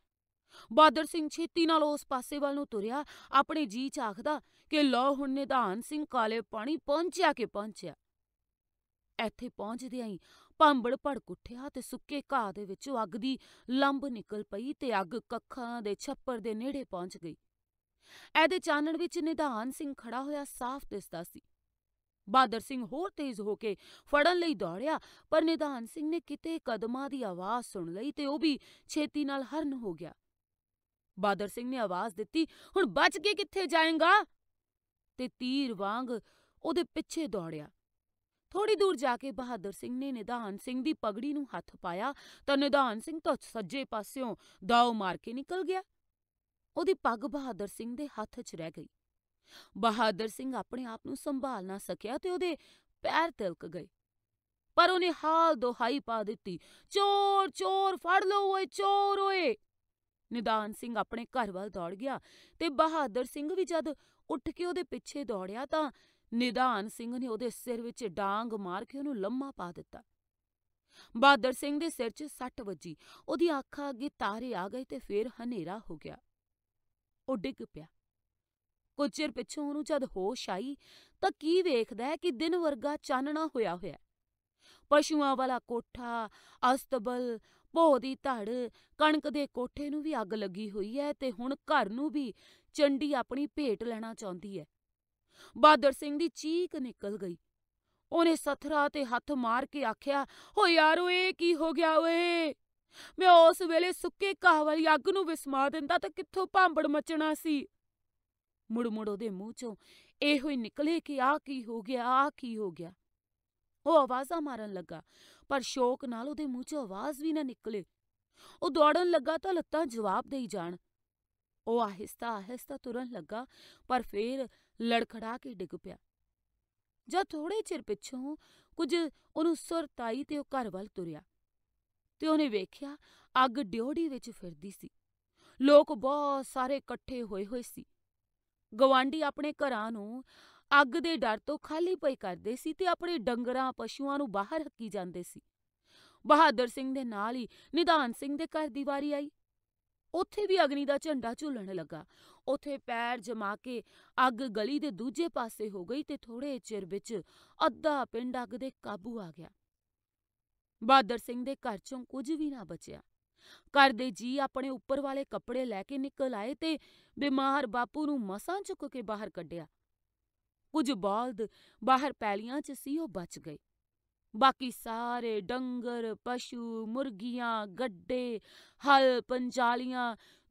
ਬਾਦਰ ਸਿੰਘ ਛੇਤੀ ਨਾਲ ਉਸ ਪਾਸੇ ਵੱਲ ਨੂੰ ਤੁਰਿਆ ਆਪਣੇ ਜੀ 'ਚ ਆਖਦਾ ਕਿ ਲੋ ਹੁਣ ਨਿਧਾਨ ਸਿੰਘ ਕਾਲੇ ਪਾਣੀ ਪਹੁੰਚਿਆ ਕਿ ਪਹੁੰਚਿਆ ਇੱਥੇ ਪਹੁੰਚਦਿਆਂ ਹੀ ਭਾਂਬੜ ਭੜਕ ਉੱਠਿਆ ਤੇ ਸੁੱਕੇ ਘਾਹ ਦੇ ਵਿੱਚੋਂ ਅੱਗ ਦੀ ਲੰਬ ਨਿਕਲ ਪਈ ਤੇ ਅੱਗ ਕੱਖਾਂ ਦੇ ਛੱਪਰ ਦੇ ਨੇੜੇ ਪਹੁੰਚ ਗਈ ਐਦੇ ਚਾਨਣ ਵਿੱਚ ਨਿਧਾਨ ਸਿੰਘ ਖੜਾ ਹੋਇਆ ਸਾਫ਼ ਦਿਸਦਾ ਸੀ ਬਾਦਰ ਸਿੰਘ ਹੋਰ ਤੇਜ਼ ਹੋ ਕੇ ਫੜਨ ਲਈ ਦੌੜਿਆ ਪਰ ਨਿਧਾਨ ਸਿੰਘ ਨੇ ਕਿਤੇ ਕਦਮਾਂ ਦੀ ਆਵਾਜ਼ ਸੁਣ ਲਈ ਤੇ ਉਹ ਵੀ ਛੇਤੀ ਨਾਲ ਹਰਨ ਹੋ ਗਿਆ ਬਹਾਦਰ ਸਿੰਘ ਨੇ ਆਵਾਜ਼ ਦਿੱਤੀ, "ਹੁਣ ਬਚ ਕੇ ਕਿੱਥੇ ਜਾਏਗਾ ਤੇ ਤੀਰ ਵਾਂਗ ਉਹਦੇ ਪਿੱਛੇ ਦੌੜਿਆ। ਥੋੜੀ ਦੂਰ ਜਾ ਕੇ ਬਹਾਦਰ ਸਿੰਘ ਨੇ ਨਿਧਾਨ ਸਿੰਘ ਦੀ ਪਗੜੀ ਨੂੰ ਹੱਥ ਪਾਇਆ ਤਾਂ ਨਿਧਾਨ ਸਿੰਘ ਤਾਂ ਸੱਜੇ ਪਾਸਿਓਂ ਦਾਅ ਮਾਰ ਕੇ ਨਿਕਲ ਗਿਆ। ਉਹਦੀ ਪੱਗ ਬਹਾਦਰ ਸਿੰਘ ਦੇ ਹੱਥ 'ਚ ਰਹਿ ਗਈ। ਬਹਾਦਰ ਸਿੰਘ ਆਪਣੇ ਆਪ ਨੂੰ ਸੰਭਾਲ ਨਾ ਸਕਿਆ ਤੇ ਉਹਦੇ ਪੈਰ ਤਿਲਕ ਗਏ। ਪਰ ਉਹਨੇ ਹਾਲ ਦੁਹਾਈ ਪਾ ਦਿੱਤੀ, "ਚੋਰ! ਚੋਰ! ਫੜ ਲਓ ਓਏ ਚੋਰ ਓਏ! ਨਿਦਾਨ ਸਿੰਘ ਆਪਣੇ ਘਰ ਵੱਲ ਦੌੜ ਗਿਆ ਤੇ ਬਹਾਦਰ ਸਿੰਘ ਵੀ ਜਦ ਉੱਠ ਕੇ ਉਹਦੇ ਪਿੱਛੇ ਦੌੜਿਆ ਤਾਂ ਨਿਦਾਨ ਸਿੰਘ ਨੇ ਉਹਦੇ ਸਿਰ ਵਿੱਚ ਡਾਂਗ ਮਾਰ ਕੇ ਉਹਨੂੰ ਲੰਮਾ ਪਾ ਦਿੱਤਾ ਬਹਾਦਰ ਸਿੰਘ ਦੇ ਸਿਰ 'ਚ ਸੱਟ ਵੱਜੀ ਉਹਦੀ ਅੱਖਾਂ ਅੱਗੇ ਤਾਰੇ ਆ ਗਏ ਤੇ ਫੇਰ ਹਨੇਰਾ ਹੋ ਗਿਆ ਉਹ ਡਿੱਗ ਪਿਆ ਕੁਝ ਚਿਰ ਪਿੱਛੋਂ ਉਹਨੂੰ ਜਦ ਹੋਸ਼ ਆਈ ਤਾਂ ਕੀ ਵੇਖਦਾ ਹੈ ਕਿ ਦਿਨ ਵਰਗਾ ਚਾਨਣਾ ਹੋਇਆ ਹੋਇਆ ਪਸ਼ੂਆਂ ਵਾਲਾ ਕੋਠਾ ਅਸਤਬਲ ਭੋ ਦੀ ਧੜ ਕਣਕ ਦੇ ਕੋਠੇ ਨੂੰ ਵੀ ਅੱਗ ਲੱਗੀ ਹੋਈ ਹੈ ਤੇ ਹੁਣ ਘਰ ਨੂੰ ਵੀ ਚੰਡੀ ਆਪਣੀ ਭੇਟ ਲੈਣਾ ਚਾਹੁੰਦੀ ਹੈ। ਬਾਦਰ ਸਿੰਘ ਦੀ ਚੀਕ ਨਿਕਲ ਗਈ। ਉਹਨੇ ਸਥਰਾ ਤੇ ਹੱਥ ਮਾਰ ਕੇ ਆਖਿਆ, "ਓ ਯਾਰ ਇਹ ਕੀ ਹੋ ਗਿਆ ਓਏ? ਮੈਂ ਉਸ ਵੇਲੇ ਸੁੱਕੇ ਘਾਹ ਵਾਲੀ ਅੱਗ ਨੂੰ ਵਿਸਮਾ ਦਿੰਦਾ ਤਾਂ ਕਿੱਥੋਂ ਭਾਂਬੜ ਮਚਣਾ ਸੀ?" ਮੁੜ-ਮੁੜ ਉਹਦੇ ਮੂੰਹ ਚੋਂ ਇਹੋ ਹੀ ਨਿਕਲੇ ਕਿ ਆਹ ਕੀ ਹੋ ਗਿਆ, ਆਹ ਕੀ ਹੋ ਗਿਆ। ਉਹ ਆਵਾਜ਼ਾਂ ਮਾਰਨ ਲੱਗਾ ਪਰ ਸ਼ੌਕ ਨਾਲ ਉਹਦੇ ਮੂੰਹ 'ਚੋਂ ਆਵਾਜ਼ ਵੀ ਨਾ ਨਿਕਲੇ। ਉਹ ਦੌੜਨ ਲੱਗਾ ਤਾਂ ਲੱਤਾਂ ਜਵਾਬ ਦੇਈ ਜਾਣ। ਉਹ ਆਹਿਸਤਾ-ਆਹਿਸਤਾ ਤੁਰਨ ਲੱਗਾ ਪਰ ਫੇਰ ਲੜਖੜਾ ਕੇ ਡਿੱਗ ਪਿਆ। ਜਦ ਥੋੜੇ ਚਿਰ ਪਿੱਛੋਂ ਕੁਝ ਉਹਨੂੰ ਸੁਰਤਾਈ ਤੇ ਉਹ ਘਰ ਵੱਲ ਤੁਰਿਆ ਤੇ ਉਹਨੇ ਵੇਖਿਆ ਅੱਗ ਡਿਉੜੀ ਵਿੱਚ ਫਿਰਦੀ ਸੀ। ਲੋਕ ਬਹੁਤ ਸਾਰੇ ਇਕੱਠੇ ਹੋਏ ਹੋਏ ਸੀ। ਗਵਾਂਡੀ ਆਪਣੇ ਘਰਾਂ ਨੂੰ ਅੱਗ ਦੇ ਡਰ ਤੋਂ ਖਾਲੀ ਪਈ ਕਰਦੇ ਸੀ ਤੇ ਆਪਣੇ ਡੰਗਰਾਂ ਪਸ਼ੂਆਂ ਨੂੰ ਬਾਹਰ ਹੱਕੀ ਜਾਂਦੇ ਸੀ। ਬਹਾਦਰ ਸਿੰਘ ਦੇ ਨਾਲ ਹੀ ਨਿਧਾਨ ਸਿੰਘ ਦੇ ਘਰ ਦੀ ਵਾਰੀ ਆਈ। ਉੱਥੇ ਵੀ ਅਗਨੀ ਦਾ ਝੰਡਾ ਝੁੱਲਣ ਲੱਗਾ। ਉੱਥੇ ਪੈਰ ਜਮਾ ਕੇ ਅੱਗ ਗਲੀ ਦੇ ਦੂਜੇ ਪਾਸੇ ਹੋ ਗਈ ਤੇ ਥੋੜੇ ਚਿਰ ਵਿੱਚ ਅੱਧਾ ਪਿੰਡ ਅੱਗ ਦੇ ਕਾਬੂ ਆ ਗਿਆ। ਬਹਾਦਰ ਸਿੰਘ ਦੇ ਘਰ ਚੋਂ ਕੁਝ ਵੀ ਨਾ ਬਚਿਆ। ਘਰ ਦੇ ਜੀ ਆਪਣੇ ਉੱਪਰ ਵਾਲੇ ਕੱਪੜੇ ਲੈ ਕੇ ਨਿਕਲ ਆਏ ਤੇ ਬਿਮਾਰ ਬਾਪੂ ਨੂੰ ਮਸਾਂ ਚੁੱਕ ਕੇ ਬਾਹਰ ਕੱਢਿਆ। ਕੁਝ ਬਾਲਦ ਬਾਹਰ ਪੈਲੀਆਂ 'ਚ ਸੀ ਉਹ ਬਚ ਗਏ ਬਾਕੀ ਸਾਰੇ ਡੰਗਰ ਪਸ਼ੂ ਮੁਰਗੀਆਂ ਗੱਡੇ ਹਲ ਪੰਜਾਲੀਆਂ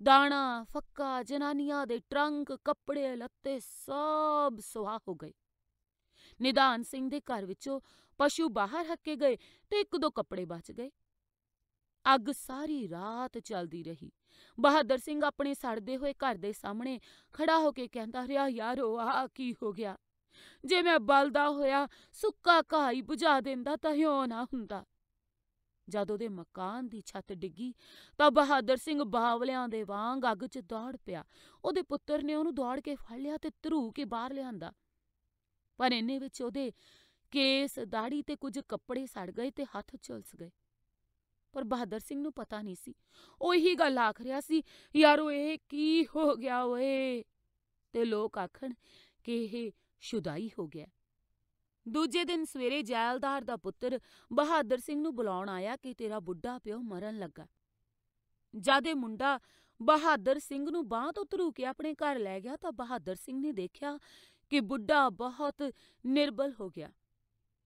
ਦਾਣਾ ਫੱਕਾ ਜਨਾਨੀਆਂ ਦੇ ਟਰੰਕ ਕੱਪੜੇ ਲੱਤੇ ਸਭ ਸੁਆਹ ਹੋ ਗਏ ਨਿਦਾਨ ਸਿੰਘ ਦੇ ਘਰ ਵਿੱਚੋਂ ਪਸ਼ੂ ਬਾਹਰ ਹੱਕੇ ਗਏ ਤੇ ਇੱਕ ਦੋ ਕੱਪੜੇ ਬਚ ਗਏ ਅੱਗ ਸਾਰੀ ਰਾਤ ਚੱਲਦੀ ਰਹੀ ਬਹਾਦਰ ਸਿੰਘ ਆਪਣੇ ਸੜਦੇ ਹੋਏ ਘਰ ਦੇ ਸਾਹਮਣੇ ਖੜਾ ਹੋ ਕੇ ਕਹਿੰਦਾ ਰਿਹਾ ਯਾਰੋ ਆ ਕੀ ਹੋ ਗਿਆ ਜੇ ਮੈਂ ਬਲਦਾ ਹੋਇਆ ਸੁੱਕਾ ਘਾਹ ਹੀ ਬੁਝਾ ਦਿੰਦਾ ਤਾਂ ਹਿਉ ਨਾ ਹੁੰਦਾ। ਜਦ ਉਹਦੇ ਮਕਾਨ ਦੀ ਛੱਤ ਡਿੱਗੀ ਤਾਂ ਬਹਾਦਰ ਸਿੰਘ ਬਾਵਲਿਆਂ ਦੇ ਵਾਂਗ ਅੱਗ 'ਚ ਦੌੜ ਪਿਆ। ਉਹਦੇ ਪੁੱਤਰ ਨੇ ਉਹਨੂੰ ਦੌੜ ਕੇ ਫੜ ਲਿਆ ਤੇ ਧਰੂ ਕੇ ਬਾਹਰ ਲਿਆਂਦਾ। ਪਰ ਇੰਨੇ ਵਿੱਚ ਉਹਦੇ ਕੇਸ, ਦਾੜੀ ਤੇ ਕੁਝ ਕੱਪੜੇ ਸੜ ਗਏ ਤੇ ਹੱਥ ਝੁਲਸ ਗਏ। ਪਰ ਬਹਾਦਰ ਸਿੰਘ ਨੂੰ ਪਤਾ ਨਹੀਂ ਸੀ। ਉਹ ਇਹੀ ਗੱਲ ਆਖ ਰਿਹਾ ਸੀ, ਯਾਰੋ ਇਹ ਕੀ ਹੋ ਗਿਆ ਓਏ? ਤੇ ਲੋਕ ਆਖਣ ਕਿ ਇਹ ਸ਼ੁਦਾਈ ਹੋ ਗਿਆ। ਦੂਜੇ ਦਿਨ ਸਵੇਰੇ ਜੈਲਦਾਰ ਦਾ ਪੁੱਤਰ ਬਹਾਦਰ ਸਿੰਘ ਨੂੰ ਬੁਲਾਉਣ ਆਇਆ ਕਿ ਤੇਰਾ ਬੁੱਢਾ ਪਿਓ ਮਰਨ ਲੱਗਾ। ਜਾਦੇ ਮੁੰਡਾ ਬਹਾਦਰ ਸਿੰਘ ਨੂੰ ਬਾਹ ਤੋਂ ਧਰੂ ਕੇ ਆਪਣੇ ਘਰ ਲੈ ਗਿਆ ਤਾਂ ਬਹਾਦਰ ਸਿੰਘ ਨੇ ਦੇਖਿਆ ਕਿ ਬੁੱਢਾ ਬਹੁਤ ਨਿਰਬਲ ਹੋ ਗਿਆ।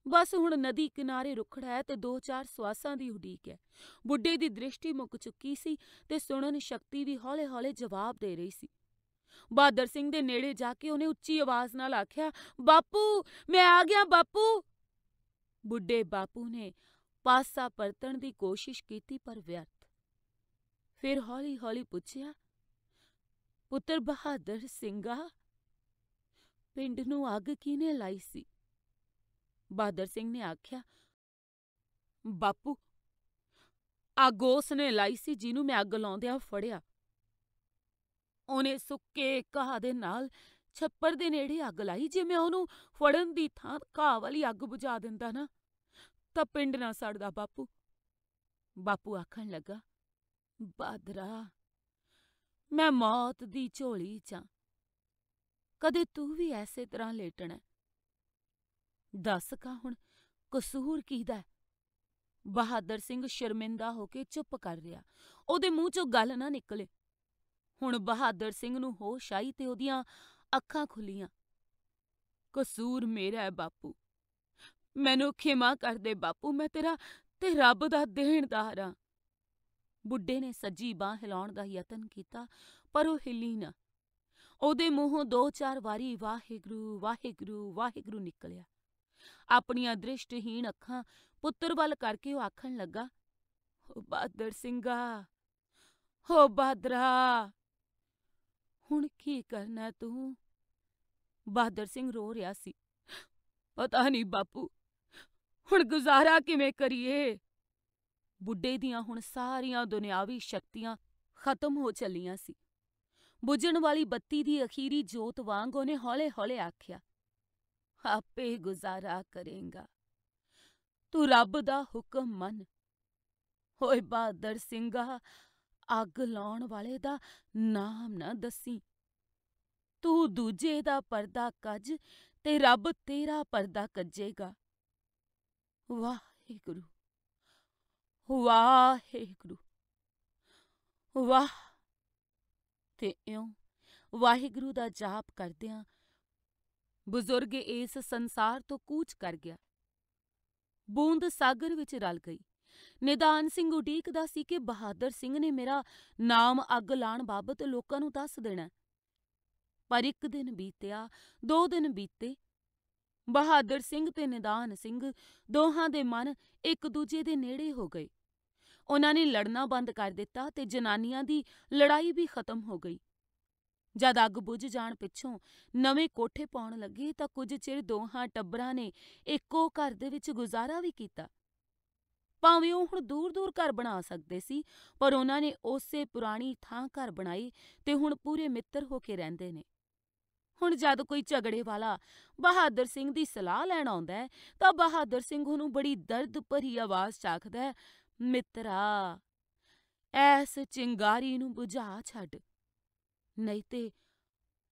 ਬਸ ਹੁਣ ਨਦੀ ਕਿਨਾਰੇ ਰੁਖੜਾ ਹੈ ਤੇ ਦੋ-ਚਾਰ ਸਵਾਸਾਂ ਦੀ ਉਡੀਕ ਹੈ। ਬੁੱਢੇ ਦੀ ਦ੍ਰਿਸ਼ਟੀ ਮੁੱਕ ਚੁੱਕੀ ਸੀ ਤੇ ਸੁਣਨ ਸ਼ਕਤੀ ਵੀ ਹੌਲੇ-ਹੌਲੇ ਜਵਾਬ ਦੇ ਰਹੀ ਸੀ। ਬਹਾਦਰ ਸਿੰਘ ਦੇ ਨੇੜੇ ਜਾ ਕੇ ਉਹਨੇ ਉੱਚੀ ਆਵਾਜ਼ ਨਾਲ ਆਖਿਆ, "ਬਾਪੂ! ਮੈਂ ਆ ਗਿਆ ਬਾਪੂ!" ਬੁੱਢੇ ਬਾਪੂ ਨੇ ਪਾਸਾ ਪਰਤਣ ਦੀ ਕੋਸ਼ਿਸ਼ ਕੀਤੀ ਪਰ ਵਿਅਰਥ। ਫਿਰ ਹੌਲੀ-ਹੌਲੀ ਪੁੱਛਿਆ, "ਪੁੱਤਰ ਬਹਾਦਰ ਸਿੰਘਾ, ਪਿੰਡ ਨੂੰ ਅੱਗ ਕਿਨੇ ਲਾਈ ਸੀ?" ਬਹਾਦਰ ਸਿੰਘ ਨੇ ਆਖਿਆ, "ਬਾਪੂ! ਅੱਗ ਉਸ ਨੇ ਲਾਈ ਸੀ ਜਿਹਨੂੰ ਮੈਂ ਅੱਗ ਲਾਉਂਦਿਆਂ ਫੜਿਆ।" ਉਹਨੇ ਸੁੱਕੇ ਘਾਹ ਦੇ ਨਾਲ ਛੱਪਰ ਦੇ ਨੇੜੇ ਅੱਗ ਲਾਈ ਜੇ ਮੈਂ ਉਹਨੂੰ ਫੜਨ ਦੀ ਥਾਂ ਘਾਹ ਵਾਲੀ ਅੱਗ ਬੁਝਾ ਦਿੰਦਾ ਨਾ ਤਾਂ ਪਿੰਡ ਨਾ ਸੜਦਾ ਬਾਪੂ ਬਾਪੂ ਆਖਣ ਲੱਗਾ ਬਾਦਰਾ ਮੈਂ ਮੌਤ ਦੀ ਝੋਲੀ 'ਚ ਕਦੇ ਤੂੰ ਵੀ ਐਸੇ ਤਰ੍ਹਾਂ ਲੇਟਣਾ ਦੱਸ ਕਾ ਹੁਣ ਕਸੂਰ ਕੀਦਾ ਬਹਾਦਰ ਸਿੰਘ ਸ਼ਰਮਿੰਦਾ ਹੋ ਕੇ ਚੁੱਪ ਕਰ ਰਿਹਾ ਉਹਦੇ ਮੂੰਹ 'ਚੋਂ ਗੱਲ ਨਾ ਨਿਕਲੇ ਹੁਣ ਬਹਾਦਰ ਸਿੰਘ ਨੂੰ ਹੋਸ਼ ਆਈ ਤੇ ਉਹਦੀਆਂ ਅੱਖਾਂ ਖੁੱਲੀਆਂ। "ਕਸੂਰ ਮੇਰਾ ਹੈ ਬਾਪੂ। ਮੈਨੂੰ ਖਿਮਾ ਕਰ ਦੇ ਬਾਪੂ ਮੈਂ ਤੇਰਾ ਤੇ ਰੱਬ ਦਾ ਦੇਣਦਾਰ ਆ ਬੁੱਢੇ ਨੇ ਸੱਜੀ ਬਾਹ ਹਿਲਾਉਣ ਦਾ ਯਤਨ ਕੀਤਾ ਪਰ ਉਹ ਹਿੱਲੀ ਨਾ। ਉਹਦੇ ਮੂੰਹੋਂ ਦੋ-ਚਾਰ ਵਾਰੀ ਵਾਹਿਗੁਰੂ ਵਾਹਿਗੁਰੂ ਵਾਹਿਗੁਰੂ ਨਿਕਲਿਆ। ਆਪਣੀਆਂ ਦ੍ਰਿਸ਼ਟਹੀਣ ਅੱਖਾਂ ਪੁੱਤਰ ਵੱਲ ਕਰਕੇ ਉਹ ਆਖਣ ਲੱਗਾ, "ਓ ਬਾਦਰ ਸਿੰਘਾ! ਓ ਬਾਦਰਾ ਹੁਣ ਕੀ ਕਰਨਾ ਤੂੰ? ਬਹਾਦਰ ਸਿੰਘ ਰੋ ਰਿਹਾ ਸੀ। ਪਤਾ ਨਹੀਂ ਬਾਪੂ, ਹੁਣ ਗੁਜ਼ਾਰਾ ਕਿਵੇਂ ਕਰੀਏ? ਬੁੱਢੇ ਦੀਆਂ ਹੁਣ ਸਾਰੀਆਂ ਦੁਨਿਆਵੀ ਸ਼ਕਤੀਆਂ ਖਤਮ ਹੋ ਚੱਲੀਆਂ ਸੀ। ਬੁਝਣ ਵਾਲੀ ਬੱਤੀ ਦੀ ਅਖੀਰੀ ਜੋਤ ਵਾਂਗ ਉਹਨੇ ਹੌਲੇ-ਹੌਲੇ ਆਖਿਆ, ਆਪੇ ਗੁਜ਼ਾਰਾ ਕਰੇਗਾ ਤੂੰ ਰੱਬ ਦਾ ਹੁਕਮ ਮੰਨ। ਓਏ ਬਹਾਦਰ ਸਿੰਘਾ ਅੱਗ ਲਾਉਣ ਵਾਲੇ ਦਾ ਨਾਮ ਨਾ ਦੱਸੀ ਤੂੰ ਦੂਜੇ ਦਾ ਪਰਦਾ ਕੱਜ ਤੇ ਰੱਬ ਤੇਰਾ ਪਰਦਾ ਕੱਜੇਗਾ ਵਾਹਿਗੁਰੂ ਵਾਹਿਗੁਰੂ ਵਾਹ ਤੇ ਇਉਂ ਵਾਹਿਗੁਰੂ ਦਾ ਜਾਪ ਕਰਦਿਆਂ ਬਜ਼ੁਰਗ ਇਸ ਸੰਸਾਰ ਤੋਂ ਕੂਚ ਕਰ ਗਿਆ ਬੂੰਦ ਸਾਗਰ ਵਿੱਚ ਰਲ ਗਈ ਨਿਦਾਨ ਸਿੰਘ ਉਡੀਕਦਾ ਸੀ ਕਿ ਬਹਾਦਰ ਸਿੰਘ ਨੇ ਮੇਰਾ ਨਾਮ ਅੱਗ ਲਾਣ ਬਾਬਤ ਲੋਕਾਂ ਨੂੰ ਦੱਸ ਦੇਣਾ ਪਰ ਇੱਕ ਦਿਨ ਬੀਤਿਆ ਦੋ ਦਿਨ ਬੀਤੇ ਬਹਾਦਰ ਸਿੰਘ ਤੇ ਨਿਦਾਨ ਸਿੰਘ ਦੋਹਾਂ ਦੇ ਮਨ ਇੱਕ ਦੂਜੇ ਦੇ ਨੇੜੇ ਹੋ ਗਏ ਉਹਨਾਂ ਨੇ ਲੜਨਾ ਬੰਦ ਕਰ ਦਿੱਤਾ ਤੇ ਜਨਾਨੀਆਂ ਦੀ ਲੜਾਈ ਵੀ ਖਤਮ ਹੋ ਗਈ ਜਦ ਅੱਗ ਬੁਝ ਜਾਣ ਪਿੱਛੋਂ ਨਵੇਂ ਕੋਠੇ ਪਾਉਣ ਲੱਗੇ ਤਾਂ ਕੁਝ ਚਿਰ ਦੋਹਾਂ ਟੱਬਰਾਂ ਨੇ ਇੱਕੋ ਘਰ ਦੇ ਵਿੱਚ ਗੁਜ਼ਾਰਾ ਵੀ ਕੀਤਾ। ਭਾਵੇਂ ਉਹ ਹੁਣ ਦੂਰ-ਦੂਰ ਘਰ ਬਣਾ ਸਕਦੇ ਸੀ ਪਰ ਉਹਨਾਂ ਨੇ ਉਸੇ ਪੁਰਾਣੀ ਥਾਂ ਘਰ ਬਣਾਈ ਤੇ ਹੁਣ ਪੂਰੇ ਮਿੱਤਰ ਹੋ ਕੇ ਰਹਿੰਦੇ ਨੇ। ਹੁਣ ਜਦ ਕੋਈ ਝਗੜੇ ਵਾਲਾ ਬਹਾਦਰ ਸਿੰਘ ਦੀ ਸਲਾਹ ਲੈਣ ਆਉਂਦਾ ਤਾਂ ਬਹਾਦਰ ਸਿੰਘ ਉਹਨੂੰ ਬੜੀ ਦਰਦ ਭਰੀ ਆਵਾਜ਼ ਚਾਖਦਾ "ਮਿੱਤਰਾ, ਐਸ ਚਿੰਗਾਰੀ ਨੂੰ ਬੁਝਾ ਛੱਡ ਨਹੀਂ ਤੇ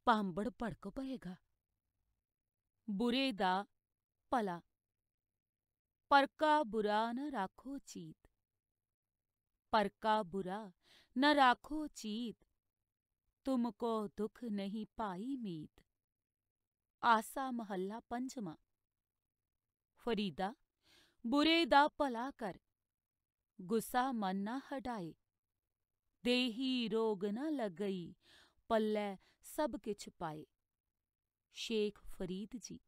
ਪਾਂਬੜ ਭੜਕ ਪਏਗਾ।" ਬੁਰੇ ਦਾ ਪਲਾ परका बुरा न राखो चीत परका बुरा न राखो चीत तुमको दुख नहीं पाई मीत आसा महल्ला पंचमा फरीदा बुरे दा भला कर गुस्सा मन ना हटाए देही रोग न लग गई पल्ले सब किछ पाए शेख फरीद जी